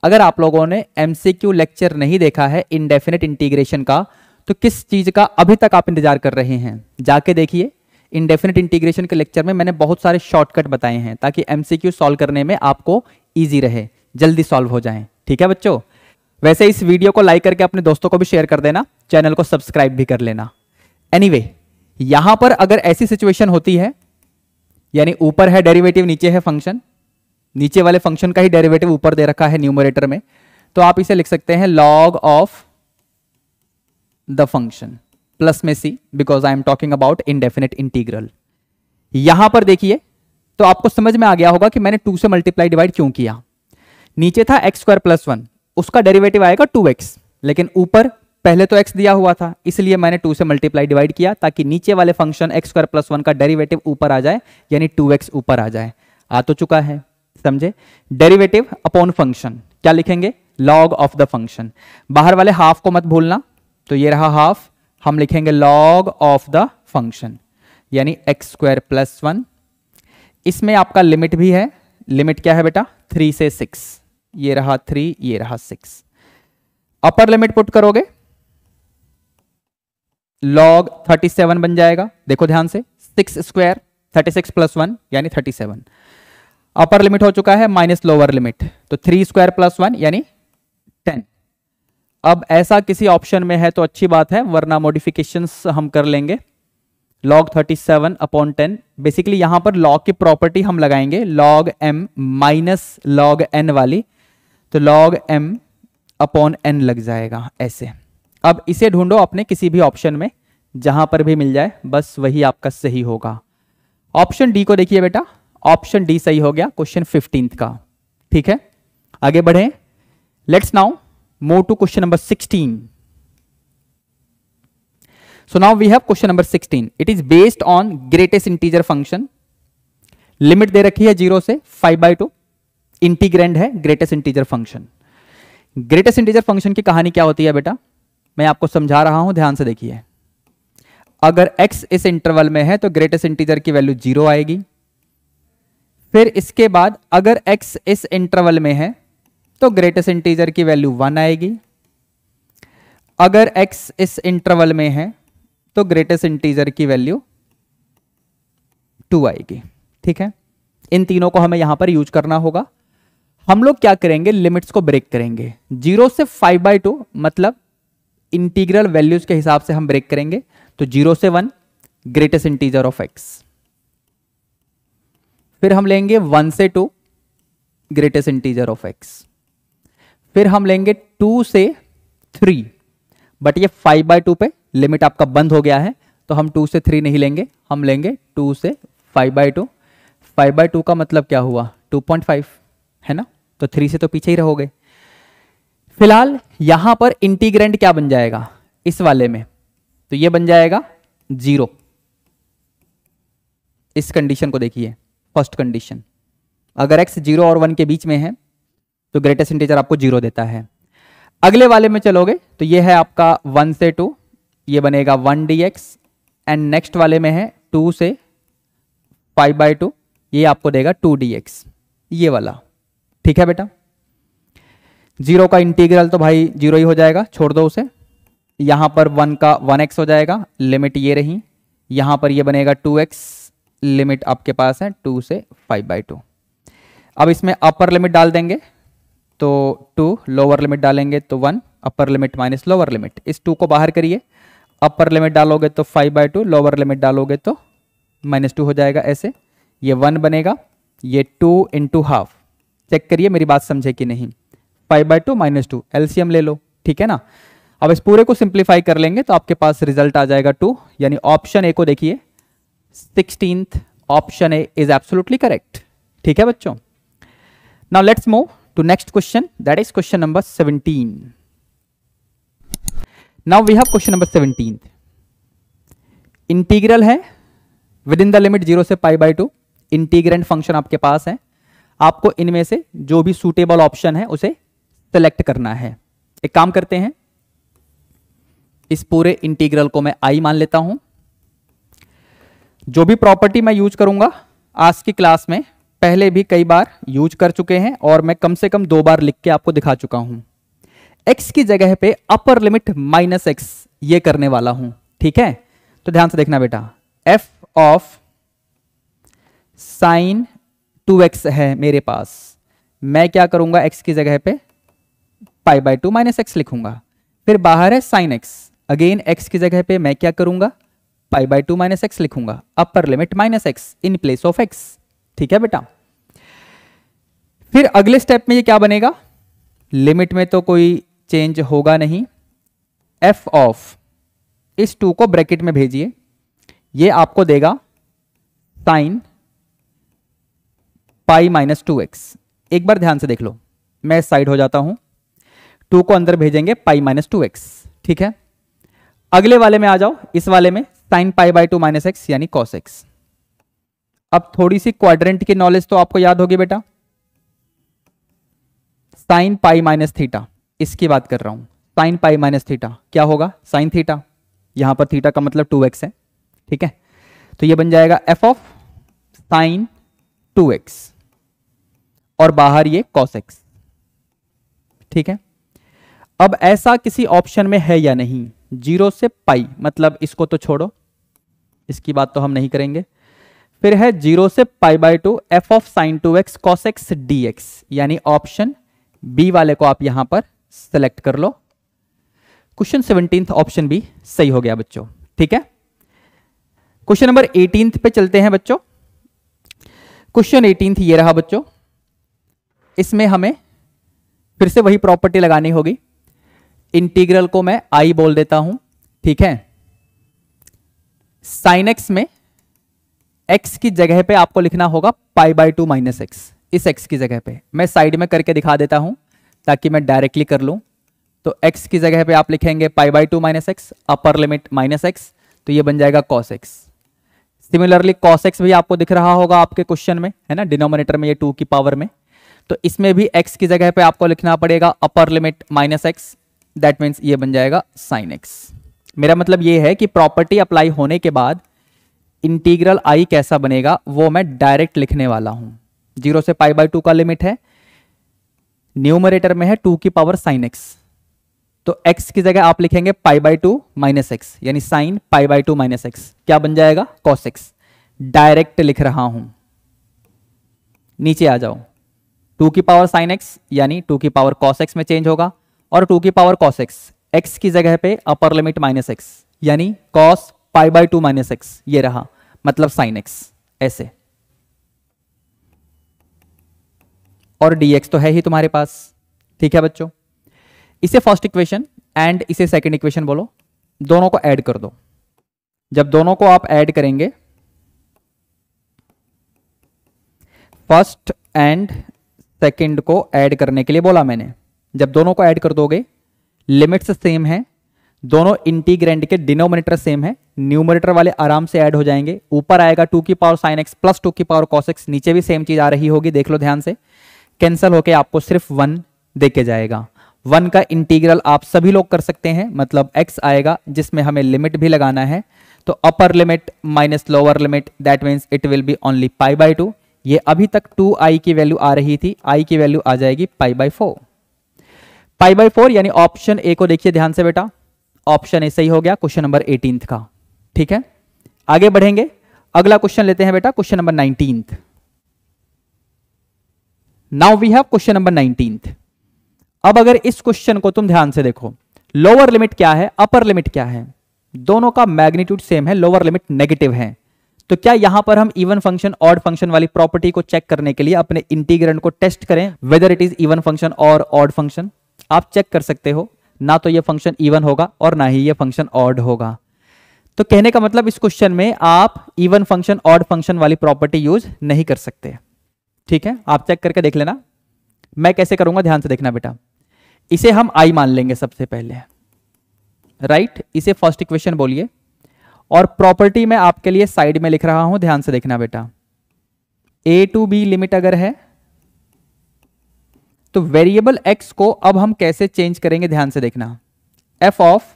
अगर आप लोगों ने एमसीक्यू लेक्चर नहीं देखा है इनडेफिनेट इंटीग्रेशन का तो किस चीज का अभी तक आप इंतजार कर रहे हैं जाके देखिए इनडेफिनेट इंटीग्रेशन के लेक्चर में मैंने बहुत सारे शॉर्टकट बताए हैं ताकि एमसीक्यू सॉल्व करने में आपको ईजी रहे जल्दी सॉल्व हो जाए ठीक है बच्चों वैसे इस वीडियो को लाइक करके अपने दोस्तों को भी शेयर कर देना चैनल को सब्सक्राइब भी कर लेना एनी anyway, यहां पर अगर ऐसी सिचुएशन होती है यानी ऊपर है डेरिवेटिव नीचे है फंक्शन नीचे वाले फंक्शन का ही डेरिवेटिव ऊपर दे रखा है न्यूमरेटर में तो आप इसे लिख सकते हैं लॉग ऑफ the function प्लस में C because I am talking about indefinite integral यहां पर देखिए तो आपको समझ में आ गया होगा कि मैंने टू से मल्टीप्लाई डिवाइड क्यों किया नीचे था एक्स स्क्वायर प्लस वन उसका डेरिवेटिव आएगा टू एक्स लेकिन ऊपर पहले तो एक्स दिया हुआ था इसलिए मैंने टू से मल्टीप्लाई डिवाइड किया ताकि नीचे वाले function x square plus one का डेरिवेटिव ऊपर आ जाए यानी टू एक्स ऊपर आ जाए आ तो चुका है समझे डेरिवेटिव अपॉन फंक्शन क्या लिखेंगे लॉग ऑफ द फंक्शन बाहर वाले हाफ को मत भूलना तो ये रहा हाफ हम लिखेंगे लॉग ऑफ द फंक्शन यानी एक्स स्क्वायर प्लस वन इसमें आपका लिमिट भी है लिमिट क्या है बेटा थ्री से सिक्स ये रहा थ्री ये रहा सिक्स अपर लिमिट पुट करोगे लॉग थर्टी सेवन बन जाएगा देखो ध्यान से six square thirty six plus one यानी थर्टी सेवन अपर लिमिट हो चुका है माइनस लोअर लिमिट तो थ्री स्क्वायर प्लस वन यानी टेन अब ऐसा किसी ऑप्शन में है तो अच्छी बात है वरना मॉडिफिकेशन हम कर लेंगे log 37 seven upon ten basically यहां पर log की प्रॉपर्टी हम लगाएंगे log m minus log n वाली तो log m अपॉन n लग जाएगा ऐसे अब इसे ढूंढो आपने किसी भी ऑप्शन में जहां पर भी मिल जाए बस वही आपका सही होगा ऑप्शन डी को देखिए बेटा ऑप्शन डी सही हो गया क्वेश्चन फिफ्टींथ का ठीक है आगे बढ़े let's now move to question number 16 so now we have question number 16 it is based on greatest integer function limit दे रखी है जीरो से फाइव बाई टू इंटीग्रेंड है greatest integer function greatest integer function की कहानी क्या होती है बेटा मैं आपको समझा रहा हूं ध्यान से देखिए अगर x इस इंटरवल में है तो ग्रेटेस्ट इंटीजर की वैल्यू जीरो आएगी फिर इसके बाद अगर x इस इंटरवल में है तो ग्रेटेस्ट इंटीजर की वैल्यू वन आएगी अगर x इस इंटरवल में है तो ग्रेटेस्ट इंटीजर की वैल्यू टू आएगी ठीक है इन तीनों को हमें यहां पर यूज करना होगा हम लोग क्या करेंगे लिमिट्स को ब्रेक करेंगे जीरो से फाइव बाई टू मतलब इंटीग्रल वैल्यूज के हिसाब से हम ब्रेक करेंगे तो जीरो से one greatest integer of x फिर हम लेंगे वन से two greatest integer of x फिर हम लेंगे टू से थ्री बट ये फाइव बाय टू पे लिमिट आपका बंद हो गया है तो हम टू से थ्री नहीं लेंगे हम लेंगे टू से five by two five by two का मतलब क्या हुआ टू पॉइंट फाइव है ना तो थ्री से तो पीछे ही रहोगे फिलहाल यहां पर इंटीग्रेंट क्या बन जाएगा इस वाले में तो ये बन जाएगा जीरो इस कंडीशन को देखिए फर्स्ट कंडीशन अगर एक्स जीरो और वन के बीच में है तो ग्रेटेस्ट इंटीजर आपको जीरो देता है अगले वाले में चलोगे तो ये है आपका वन से टू ये बनेगा one d x and next वाले में है टू से फाइव बाई टू ये आपको देगा टू डी एक्स ये वाला ठीक है बेटा जीरो का इंटीग्रल तो भाई जीरो ही हो जाएगा छोड़ दो उसे यहां पर वन का वन एक्स हो जाएगा लिमिट ये रही यहां पर ये बनेगा टू एक्स लिमिट आपके पास है टू से फाइव बाई टू अब इसमें अपर लिमिट डाल देंगे तो टू लोअर लिमिट डालेंगे तो one upper limit minus lower limit इस टू को बाहर करिए अपर लिमिट डालोगे तो five by two lower limit डालोगे तो माइनस टू हो जाएगा ऐसे ये वन बनेगा ये टू इंटू हाफ चेक करिए मेरी बात समझे कि नहीं five by two minus two एल्सियम ले लो ठीक है ना अब इस पूरे को सिंप्लीफाई कर लेंगे तो आपके पास रिजल्ट आ जाएगा टू यानी ऑप्शन ए को देखिए sixteen option A is absolutely correct ठीक है बच्चों now let's move to next question that is question number 17 now we have question number 17 integral है within the limit zero से pi by two integrand function आपके पास है आपको इनमें से जो भी सूटेबल ऑप्शन है उसे सेलेक्ट करना है एक काम करते हैं इस पूरे इंटीग्रल को मैं आई मान लेता हूं जो भी प्रॉपर्टी मैं यूज करूंगा आज की क्लास में पहले भी कई बार यूज कर चुके हैं और मैं कम से कम दो बार लिख के आपको दिखा चुका हूं एक्स की जगह पे अपर लिमिट माइनस एक्स ये करने वाला हूं ठीक है तो ध्यान से देखना बेटा f of sine two x है मेरे पास मैं क्या करूंगा एक्स की जगह पे pi by two minus x लिखूंगा फिर बाहर है साइन एक्स अगेन एक्स की जगह पे मैं क्या करूंगा pi by two minus x लिखूंगा upper limit minus x in place of x ठीक है बेटा फिर अगले स्टेप में ये क्या बनेगा लिमिट में तो कोई चेंज होगा नहीं एफ ऑफ इस टू को ब्रैकेट में भेजिए ये आपको देगा sine pi minus two x एक बार ध्यान से देख लो मैं साइड हो जाता हूं टू को अंदर भेजेंगे पाई माइनस टू एक्स ठीक है अगले वाले में आ जाओ इस वाले में sine pi by two minus x यानी कॉस एक्स अब थोड़ी सी क्वाड्रेंट की नॉलेज तो आपको याद होगी बेटा साइन पाई माइनस थीटा इसकी बात कर रहा हूं साइन पाई माइनस थीटा क्या होगा साइन थीटा यहां पर थीटा का मतलब टू एक्स है ठीक है तो ये बन जाएगा f of sine two x और बाहर ये कॉस एक्स ठीक है अब ऐसा किसी ऑप्शन में है या नहीं जीरो से पाई मतलब इसको तो छोड़ो इसकी बात तो हम नहीं करेंगे फिर है जीरो से pi by two f of sine two x cos x d x यानी ऑप्शन बी वाले को आप यहां पर सेलेक्ट कर लो क्वेश्चन सेवनटीन ऑप्शन भी सही हो गया बच्चों ठीक है क्वेश्चन नंबर एटीन पे चलते हैं बच्चों क्वेश्चन एटीन ये रहा बच्चों इसमें हमें फिर से वही प्रॉपर्टी लगानी होगी इंटीग्रल को मैं आई बोल देता हूं ठीक है साइन एक्स में एक्स की जगह पे आपको लिखना होगा pi by two minus x इस एक्स की जगह पे मैं साइड में करके दिखा देता हूं ताकि मैं डायरेक्टली कर लूं तो एक्स की जगह पे आप लिखेंगे pi by two minus x upper limit minus x तो ये बन जाएगा cos x similarly cos x भी आपको दिख रहा होगा आपके क्वेश्चन में है ना डिनोमिनेटर में ये टू की पावर में तो इसमें भी एक्स की जगह पे आपको लिखना पड़ेगा upper limit minus x that means ये बन जाएगा साइन एक्स मेरा मतलब ये है कि प्रॉपर्टी अप्लाई होने के बाद इंटीग्रल आई कैसा बनेगा वो मैं डायरेक्ट लिखने वाला हूँ जीरो से पाई बाई टू का लिमिट है न्यूमरेटर में है टू की पावर साइन एक्स तो एक्स की जगह आप लिखेंगे pi by two minus x यानी sine pi by two minus x क्या बन जाएगा कॉस एक्स डायरेक्ट लिख रहा हूं नीचे आ जाओ टू की पावर साइन एक्स यानी टू की पावर कॉस एक्स में चेंज होगा और टू की पावर कॉस एक्स एक्स की जगह पे अपर लिमिट माइनस एक्स यानी cos pi by two minus x ये रहा मतलब साइन एक्स ऐसे और dx तो है ही तुम्हारे पास ठीक है बच्चों इसे फर्स्ट इक्वेशन एंड इसे सेकंड इक्वेशन बोलो दोनों को ऐड कर दो जब दोनों को आप ऐड करेंगे फर्स्ट एंड सेकंड को ऐड करने के लिए बोला मैंने जब दोनों को ऐड कर दोगे लिमिट्स सेम है दोनों इंटीग्रेंड के डिनोमिनेटर सेम है न्यूमिनेटर वाले आराम से ऐड हो जाएंगे ऊपर आएगा टू की power sine x plus two की पावर कॉस एक्स नीचे भी सेम चीज आ रही होगी देख लो ध्यान से कैंसल होकर आपको सिर्फ वन देके जाएगा वन का इंटीग्रल आप सभी लोग कर सकते हैं मतलब एक्स आएगा जिसमें हमें लिमिट भी लगाना है तो upper limit minus lower limit that means it will be only pi by two ये अभी तक टू आई की वैल्यू आ रही थी आई की वैल्यू आ जाएगी pi by four pi by four यानी ऑप्शन ए को देखिए ध्यान से बेटा ऑप्शन ए सही हो गया क्वेश्चन नंबर एटीन का ठीक है आगे बढ़ेंगे अगला क्वेश्चन लेते हैं बेटा question number nineteen now we have question number nineteen अब अगर इस क्वेश्चन को तुम ध्यान से देखो लोअर लिमिट क्या है अपर लिमिट क्या है दोनों का मैग्नीट्यूड सेम है लोअर लिमिट नेगेटिव है तो क्या यहां पर हम इवन फंक्शन ऑड फंक्शन वाली प्रॉपर्टी को चेक करने के लिए अपने इंटीग्रेंट को टेस्ट करें whether it is even function और ऑड फंक्शन आप चेक कर सकते हो ना तो ये फंक्शन इवन होगा और ना ही ये फंक्शन ऑड होगा तो कहने का मतलब इस क्वेश्चन में आप इवन फंक्शन ऑड फंक्शन वाली प्रॉपर्टी यूज नहीं कर सकते ठीक है आप चेक करके देख लेना मैं कैसे करूंगा ध्यान से देखना बेटा इसे हम आई मान लेंगे सबसे पहले राइट right? इसे फर्स्ट इक्वेशन बोलिए और प्रॉपर्टी मैं आपके लिए साइड में लिख रहा हूं ध्यान से देखना बेटा ए टू बी लिमिट अगर है तो वेरिएबल एक्स को अब हम कैसे चेंज करेंगे ध्यान से देखना f of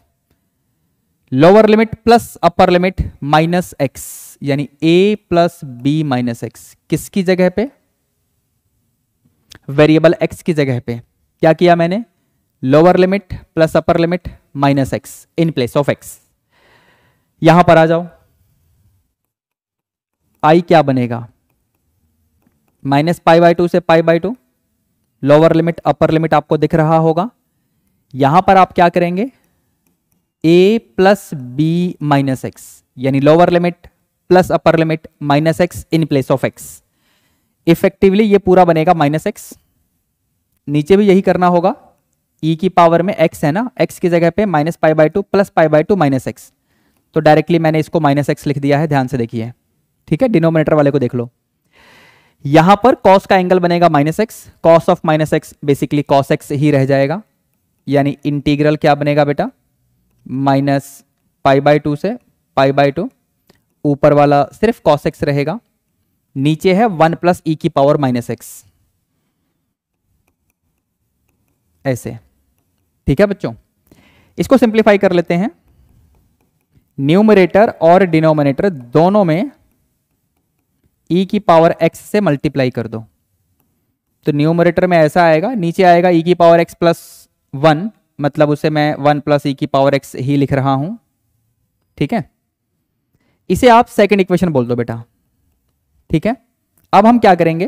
lower limit plus upper limit minus x यानी a plus b minus x किसकी जगह पे वेरिएबल एक्स की जगह पे क्या किया मैंने lower limit plus upper limit minus x in place of x यहां पर आ जाओ आई क्या बनेगा माइनस पाई बाई टू से pi by two lower limit upper limit आपको दिख रहा होगा यहां पर आप क्या करेंगे a plus b minus x यानी lower limit plus upper limit minus x in place of x effectively ये पूरा बनेगा माइनस एक्स नीचे भी यही करना होगा ई e की पावर में एक्स है ना एक्स की जगह पे minus pi by two plus pi by two minus x तो डायरेक्टली मैंने इसको माइनस एक्स लिख दिया है ध्यान से देखिए ठीक है डिनोमिनेटर वाले को देख लो यहां पर कॉस का एंगल बनेगा minus x cos of minus x basically cos x ही रह जाएगा यानी इंटीग्रल क्या बनेगा बेटा माइनस पाई बाई टू से पाई बाई टू ऊपर वाला सिर्फ कॉस एक्स रहेगा नीचे है वन प्लस ई की पावर माइनस एक्स ऐसे ठीक है बच्चों इसको सिंप्लीफाई कर लेते हैं न्यूमरेटर और डिनोमिनेटर दोनों में ई e की पावर एक्स से मल्टीप्लाई कर दो तो न्यूमरेटर में ऐसा आएगा नीचे आएगा ई e की पावर एक्स प्लस वन मतलब उसे मैं वन प्लस ई की पावर एक्स ही लिख रहा हूं ठीक है इसे आप सेकेंड इक्वेशन बोल दो बेटा ठीक है अब हम क्या करेंगे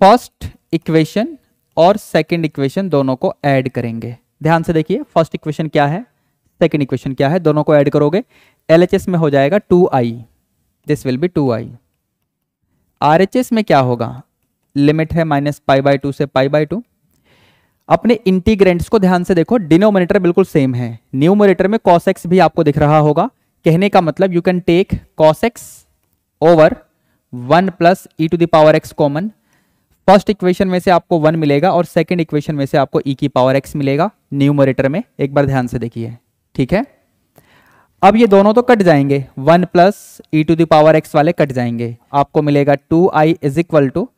फर्स्ट इक्वेशन और सेकंड इक्वेशन दोनों को ऐड करेंगे ध्यान से देखिए फर्स्ट इक्वेशन क्या है सेकंड इक्वेशन क्या है दोनों को ऐड करोगे एल में हो जाएगा two I this will be two I R में क्या होगा लिमिट है माइनस पाई बाई टू से पाई बाई टू अपने इंटीग्रेंट्स को ध्यान से देखो डिनोमिनेटर बिल्कुल सेम है न्यूमोनेटर में एक्स भी आपको दिख रहा होगा कहने का मतलब you can take x over one plus e to the power x common first equation में से आपको वन मिलेगा और सेकेंड इक्वेशन में से आपको ई e की पावर एक्स मिलेगा न्यूमोरेटर में एक बार ध्यान से देखिए ठीक है अब ये दोनों तो कट जाएंगे one plus e to the power x वाले कट जाएंगे आपको मिलेगा two I is equal to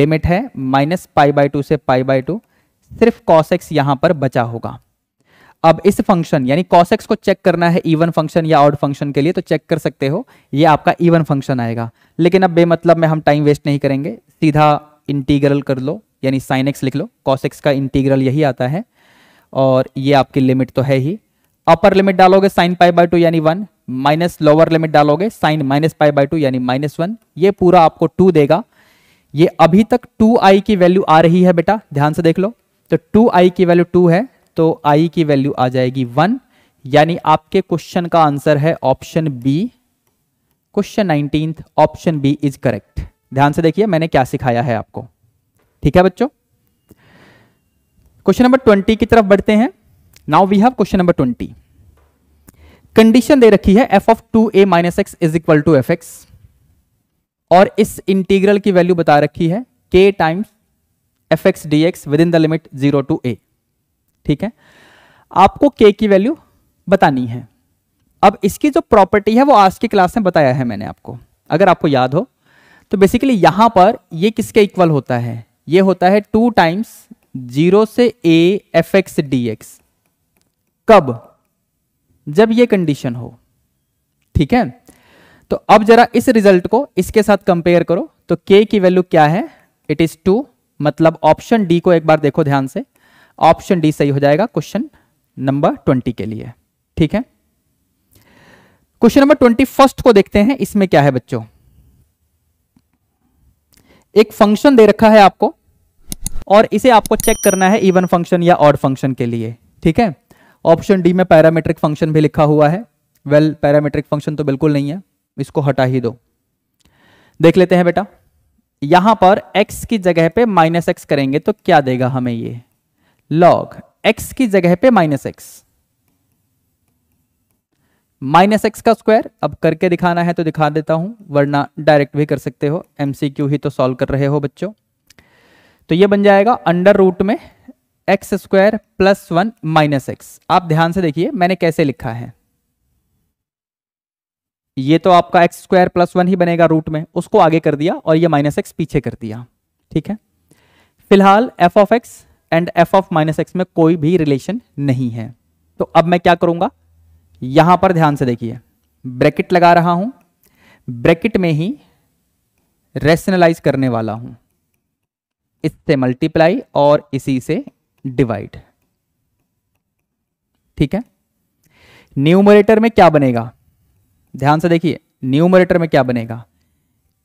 limit है माइनस पाई बाई टू से पाई बाई टू सिर्फ कॉस एक्स यहां पर बचा होगा अब इस फंक्शन यानी कॉस एक्स को चेक करना है इवन फंक्शन या ऑड फंक्शन के लिए तो चेक कर सकते हो ये आपका इवन फंक्शन आएगा लेकिन अब बेमतलब में हम टाइम वेस्ट नहीं करेंगे सीधा इंटीग्रल कर लो यानी साइन एक्स लिख लो कॉस एक्स का इंटीग्रल यही आता है और ये आपकी लिमिट तो है ही अपर लिमिट डालोगे साइन पाई बाई टू यानी वन माइनस लोअर लिमिट डालोगे sine minus pi by two यानी माइनस वन ये पूरा आपको टू देगा ये अभी तक टू आई की वैल्यू आ रही है बेटा ध्यान से देख लो तो टू आई की वैल्यू टू है तो आई की वैल्यू आ जाएगी वन यानी आपके क्वेश्चन का आंसर है option B question nineteen option B is correct ध्यान से देखिए मैंने क्या सिखाया है आपको ठीक है बच्चों क्वेश्चन नंबर ट्वेंटी की तरफ बढ़ते हैं now we have question number twenty condition दे रखी है f of two A minus x is equal to f x और इस इंटीग्रल की वैल्यू बता रखी है k times f x d x within the limit zero to a ठीक है आपको के की वैल्यू बतानी है अब इसकी जो प्रॉपर्टी है वो आज की क्लास में बताया है मैंने आपको अगर आपको याद हो तो बेसिकली यहां पर ये किसके इक्वल होता है ये होता है टू टाइम्स जीरो से a f x d x कब जब ये कंडीशन हो ठीक है तो अब जरा इस रिजल्ट को इसके साथ कंपेयर करो तो के की वैल्यू क्या है इट इज टू मतलब ऑप्शन डी को एक बार देखो ध्यान से ऑप्शन डी सही हो जाएगा क्वेश्चन नंबर ट्वेंटी के लिए ठीक है क्वेश्चन नंबर ट्वेंटी फर्स्ट को देखते हैं इसमें क्या है बच्चों एक फंक्शन दे रखा है आपको और इसे आपको चेक करना है इवन फंक्शन या ऑड फंक्शन के लिए ठीक है ऑप्शन डी में पैरामेट्रिक फंक्शन भी लिखा हुआ है वेल पैरामेट्रिक फंक्शन तो बिल्कुल नहीं है इसको हटा ही दो देख लेते हैं बेटा यहां पर x की जगह पे माइनस एक्स करेंगे तो क्या देगा हमें ये लॉग एक्स की जगह पे माइनस एक्स माइनस एक्स का स्क्वायर अब करके दिखाना है तो दिखा देता हूं वरना डायरेक्ट भी कर सकते हो एमसीक्यू ही तो सॉल्व कर रहे हो बच्चों तो ये बन जाएगा अंडर रूट में x square plus one minus x आप ध्यान से देखिए मैंने कैसे लिखा है ये तो आपका एक्स स्क्वायर प्लस वन ही बनेगा रूट में उसको आगे कर दिया और ये माइनस एक्स पीछे कर दिया ठीक है फिलहाल f of x and f of minus x में कोई भी रिलेशन नहीं है तो अब मैं क्या करूंगा यहां पर ध्यान से देखिए ब्रैकेट लगा रहा हूं ब्रैकेट में ही रेशनलाइज करने वाला हूं इससे मल्टीप्लाई और इसी से डिवाइड ठीक है न्यूमरेटर में क्या बनेगा ध्यान से देखिए न्यूमरेटर में क्या बनेगा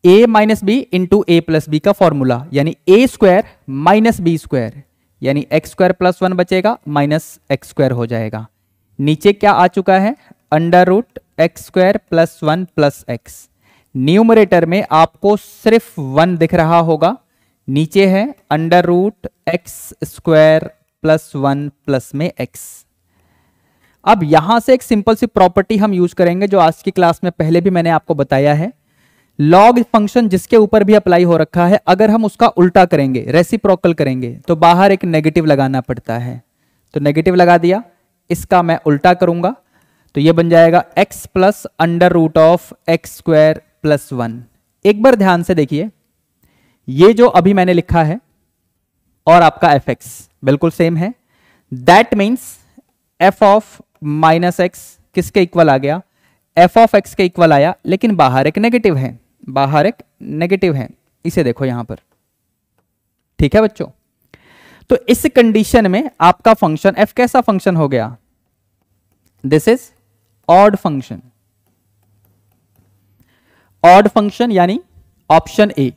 a minus b into a plus b का फॉर्मूला यानी a square minus b square यानी एक्स स्क्वायर प्लस वन बचेगा माइनस एक्स स्क्वायर हो जाएगा नीचे क्या आ चुका है under root x square plus one plus x numerator में आपको सिर्फ वन दिख रहा होगा नीचे है under root x square plus one plus में एक्स अब यहां से एक सिंपल सी प्रॉपर्टी हम यूज करेंगे जो आज की क्लास में पहले भी मैंने आपको बताया है लॉग फंक्शन जिसके ऊपर भी अप्लाई हो रखा है अगर हम उसका उल्टा करेंगे रेसिप्रोकल करेंगे तो बाहर एक नेगेटिव लगाना पड़ता है तो नेगेटिव लगा दिया इसका मैं उल्टा करूंगा तो ये बन जाएगा x plus under root of x square plus one एक बार ध्यान से देखिए ये जो अभी मैंने लिखा है और आपका एफ एक्स बिल्कुल सेम है that means f of minus x किसके इक्वल आ गया एफ ऑफ एक्स के इक्वल आया लेकिन बाहर एक नेगेटिव है बाहर एक नेगेटिव है इसे देखो यहां पर ठीक है बच्चों तो इस कंडीशन में आपका फंक्शन एफ कैसा फंक्शन हो गया this is odd function odd function यानी option a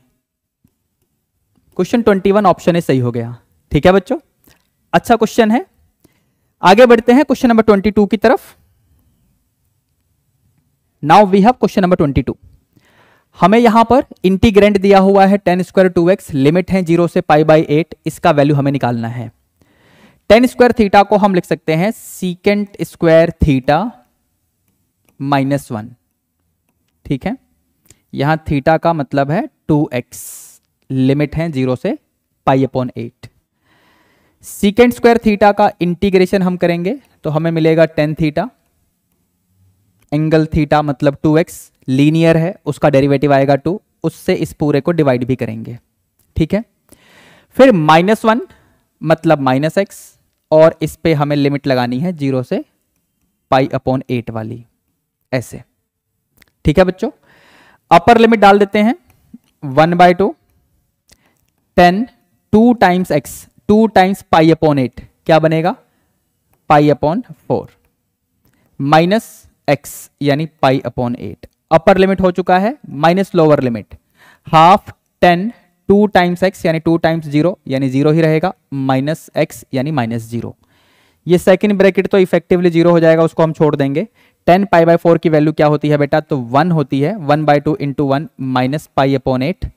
question twenty one option ए सही हो गया ठीक है बच्चों अच्छा क्वेश्चन है आगे बढ़ते हैं क्वेश्चन नंबर ट्वेंटी टू की तरफ now we have question number twenty two हमें यहां पर इंटीग्रेंट दिया हुआ है tan square two x limit है जीरो से पाई बाई एट इसका वैल्यू हमें निकालना है टेन स्क्वायर थीटा को हम लिख सकते हैं secant square theta minus one ठीक है यहां थीटा का मतलब है टू एक्स लिमिट है जीरो से pi upon eight secant square theta का इंटीग्रेशन हम करेंगे तो हमें मिलेगा टेन थीटा एंगल थीटा मतलब टू एक्स लीनियर है उसका डेरिवेटिव आएगा टू उससे इस पूरे को डिवाइड भी करेंगे ठीक है फिर माइनस वन मतलब माइनस एक्स और इस पे हमें लिमिट लगानी है जीरो से पाई अपॉन एट वाली ऐसे ठीक है बच्चों अपर लिमिट डाल देते हैं one by two tan two times x two times pi upon eight क्या बनेगा pi upon four minus x यानी pi upon eight upper limit हो चुका है minus lower limit half tan two times x यानी टू टाइम्स जीरो यानी जीरो ही रहेगा माइनस एक्स यानी माइनस जीरो ये सेकंड ब्रैकेट तो इफेक्टिवली जीरो हो जाएगा उसको हम छोड़ देंगे टेन पाई बाय फोर की वैल्यू क्या होती है बेटा तो वन होती है one by two into one minus pi upon eight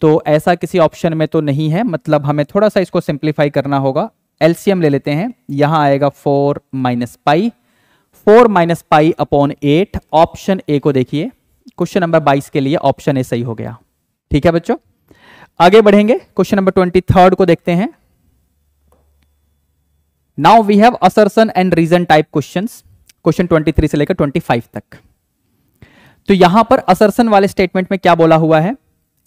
तो ऐसा किसी ऑप्शन में तो नहीं है मतलब हमें थोड़ा सा इसको सिंप्लीफाई करना होगा एलसीएम ले लेते हैं यहां आएगा four minus pi four minus pi upon eight option ए को देखिए क्वेश्चन नंबर बाईस के लिए ऑप्शन ए सही हो गया ठीक है बच्चों आगे बढ़ेंगे क्वेश्चन नंबर ट्वेंटी थर्ड को देखते हैं now we have assertion and reason type question question twenty three से लेकर ट्वेंटी फाइव तक तो यहां पर असरसन वाले स्टेटमेंट में क्या बोला हुआ है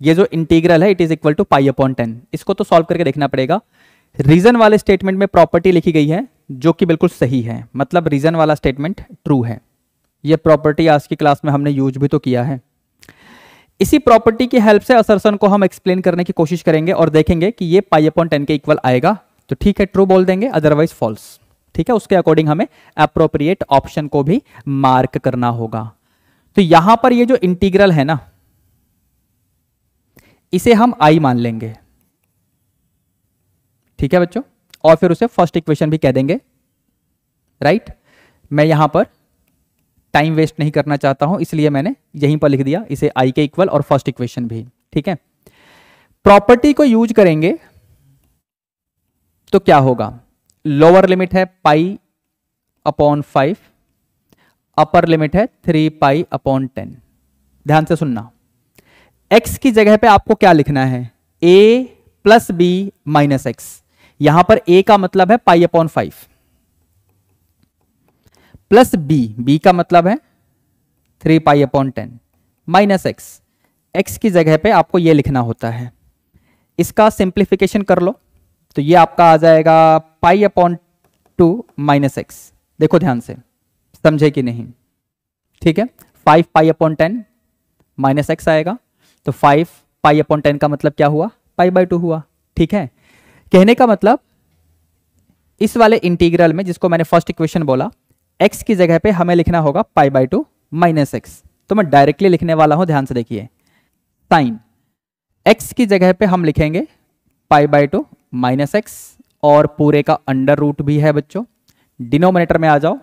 ये जो इंटीग्रल है it is equal to pi upon ten इसको तो सॉल्व करके देखना पड़ेगा रीजन वाले स्टेटमेंट में प्रॉपर्टी लिखी गई है जो कि बिल्कुल सही है मतलब रीज़न वाला स्टेटमेंट ट्रू है यह प्रॉपर्टी आज की क्लास में हमने यूज भी तो किया है इसी प्रॉपर्टी की हेल्प से असरसन को हम एक्सप्लेन करने की कोशिश करेंगे और देखेंगे कि ये पाई अपॉन टेन के इक्वल आएगा तो ठीक है ट्रू बोल देंगे अदरवाइज फॉल्स ठीक है उसके अकॉर्डिंग हमें अप्रोप्रिएट ऑप्शन को भी मार्क करना होगा तो यहां पर ये जो इंटीग्रल है ना इसे हम आई मान लेंगे ठीक है बच्चों और फिर उसे फर्स्ट इक्वेशन भी कह देंगे राइट right? मैं यहां पर टाइम वेस्ट नहीं करना चाहता हूं इसलिए मैंने यहीं पर लिख दिया इसे आई के इक्वल और फर्स्ट इक्वेशन भी ठीक है प्रॉपर्टी को यूज करेंगे तो क्या होगा लोअर लिमिट है pi upon five upper limit है थ्री पाई अपॉन टेन ध्यान से सुनना एक्स की जगह पे आपको क्या लिखना है a plus b minus x यहां पर ए का मतलब है pi upon five plus b b का मतलब है three pi upon ten minus x x की जगह पे आपको ये लिखना होता है इसका सिंप्लीफिकेशन कर लो तो ये आपका आ जाएगा pi upon two minus x देखो ध्यान से समझे कि नहीं ठीक है five pi upon ten minus x आएगा तो फाइव पाई अपॉन टेन का मतलब क्या हुआ पाई बाई टू हुआ ठीक है कहने का मतलब इस वाले इंटीग्रल में जिसको मैंने फर्स्ट इक्वेशन बोला एक्स की जगह पे हमें लिखना होगा pi by two minus x तो मैं डायरेक्टली लिखने वाला हूं ध्यान से देखिए साइन एक्स की जगह पे हम लिखेंगे pi by two minus x और पूरे का अंडर रूट भी है बच्चों डिनोमिनेटर में आ जाओ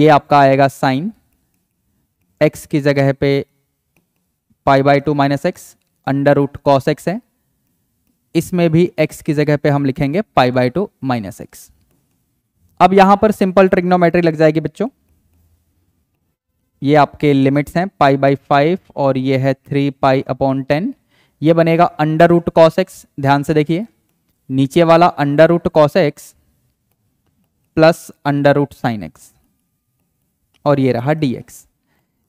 ये आपका आएगा साइन एक्स की जगह पे pi by two minus x under root cos x है इसमें भी x की जगह पे हम लिखेंगे pi by two minus x अब यहां पर सिंपल ट्रिग्नोमेट्री लग जाएगी बच्चों ये आपके लिमिट्स हैं पाई बाई फाइव और ये है थ्री पाई अपॉन टेन ये बनेगा अंडर रूट कॉस एक्स ध्यान से देखिए नीचे वाला under root cos x plus under root sine x और ये रहा डी एक्स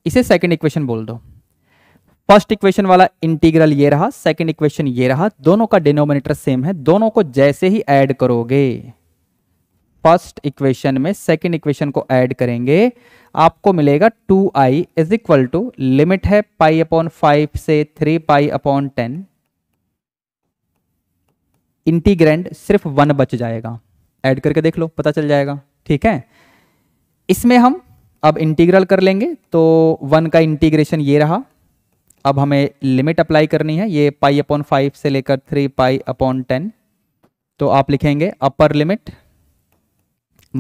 इसे सेकेंड इक्वेशन बोल दो फर्स्ट इक्वेशन वाला इंटीग्रल ये रहा सेकंड इक्वेशन ये रहा दोनों का डिनोमिनेटर सेम है दोनों को जैसे ही ऐड करोगे फर्स्ट इक्वेशन में सेकंड इक्वेशन को ऐड करेंगे आपको मिलेगा 2i I is equal to limit है पाई अपॉन फाइव से three pi upon ten integrand सिर्फ वन बच जाएगा ऐड करके देख लो पता चल जाएगा ठीक है इसमें हम अब इंटीग्रल कर लेंगे तो वन का इंटीग्रेशन ये रहा अब हमें लिमिट अप्लाई करनी है ये पाई अपॉन फाइव से लेकर थ्री पाई अपॉन टेन तो आप लिखेंगे upper limit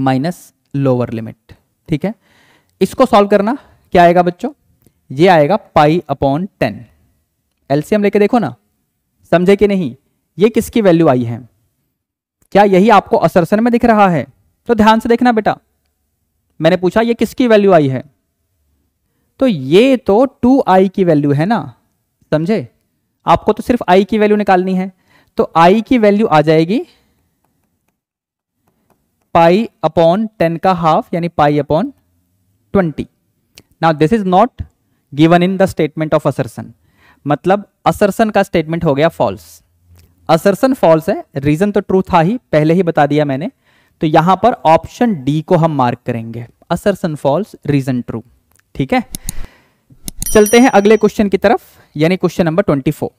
minus lower limit ठीक है इसको सॉल्व करना क्या आएगा बच्चों ये आएगा पाई अपॉन टेन एलसीएम लेके देखो ना समझे कि नहीं ये किसकी वैल्यू आई है क्या यही आपको असरसन में दिख रहा है तो ध्यान से देखना बेटा मैंने पूछा ये किसकी वैल्यू आई है तो ये तो टू आई की वैल्यू है ना समझे आपको तो सिर्फ आई की वैल्यू निकालनी है तो आई की वैल्यू आ जाएगी पाई अपॉन टेन का हाफ यानी pi upon twenty now this is not given in the statement of assertion मतलब असरसन का स्टेटमेंट हो गया फॉल्स असरसन फॉल्स है रीजन तो ट्रू था ही पहले ही बता दिया मैंने तो यहां पर ऑप्शन डी को हम मार्क करेंगे असरसन फॉल्स रीजन ट्रू ठीक है चलते हैं अगले क्वेश्चन की तरफ यानी question number twenty four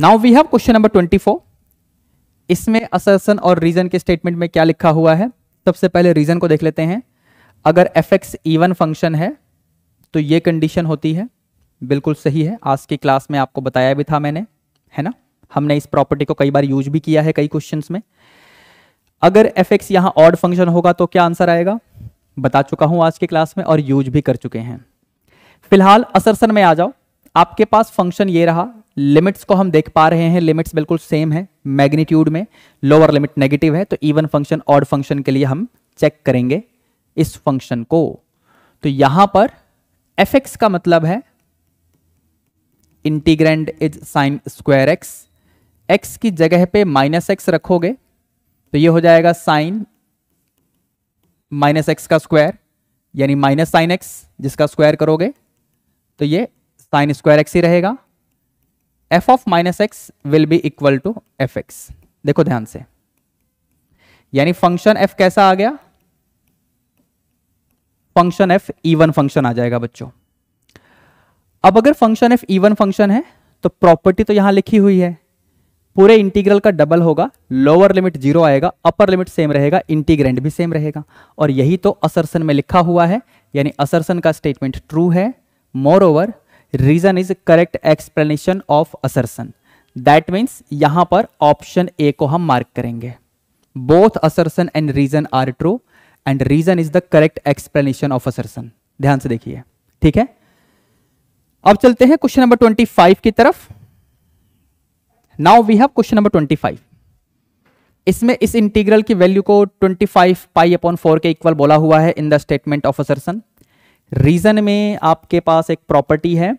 now we have question number twenty four इसमें असर्सन और रीजन के स्टेटमेंट में क्या लिखा हुआ है सबसे पहले रीजन को देख लेते हैं अगर एफ एक्स इवन फंक्शन है तो ये कंडीशन होती है बिल्कुल सही है आज की क्लास में आपको बताया भी था मैंने है ना हमने इस प्रॉपर्टी को कई बार यूज भी किया है कई क्वेश्चन में अगर एफ एक्स यहां ऑड फंक्शन होगा तो क्या आंसर आएगा बता चुका हूं आज के क्लास में और यूज भी कर चुके हैं फिलहाल असरसन में आ जाओ आपके पास फंक्शन ये रहा लिमिट्स को हम देख पा रहे हैं लिमिट्स बिल्कुल सेम है मैग्नीट्यूड में लोअर लिमिट नेगेटिव है तो इवन फंक्शन ऑड फंक्शन के लिए हम चेक करेंगे इस फंक्शन को तो यहां पर एफ एक्स का मतलब है integrand is sine square x x की जगह पे माइनस एक्स रखोगे तो ये हो जाएगा साइन माइनस एक्स का स्क्वायर यानी माइनस साइन एक्स जिसका स्क्वायर करोगे तो ये साइन स्क्वायर एक्स ही रहेगा f of minus x will be equal to f x देखो ध्यान से यानी फंक्शन एफ कैसा आ गया फंक्शन एफ ईवन फंक्शन आ जाएगा बच्चों अब अगर फंक्शन एफ ईवन फंक्शन है तो प्रॉपर्टी तो यहां लिखी हुई है पूरे इंटीग्रल का डबल होगा लोअर लिमिट जीरो आएगा अपर लिमिट सेम रहेगा इंटीग्रेंड भी सेम रहेगा और यही तो असरसन में लिखा हुआ है यानी असरसन का स्टेटमेंट ट्रू है moreover reason is correct explanation of assertion that means यहां पर ऑप्शन ए को हम मार्क करेंगे both assertion and reason are true and reason is the correct explanation of assertion ध्यान से देखिए ठीक है अब चलते हैं क्वेश्चन नंबर ट्वेंटी फाइव की तरफ now we have question number 25 इसमें इस इंटीग्रल की वैल्यू को 25 फाइव पाई अपॉन फोर के इक्वल बोला हुआ है in the statement of assertion reason में आपके पास एक प्रॉपर्टी है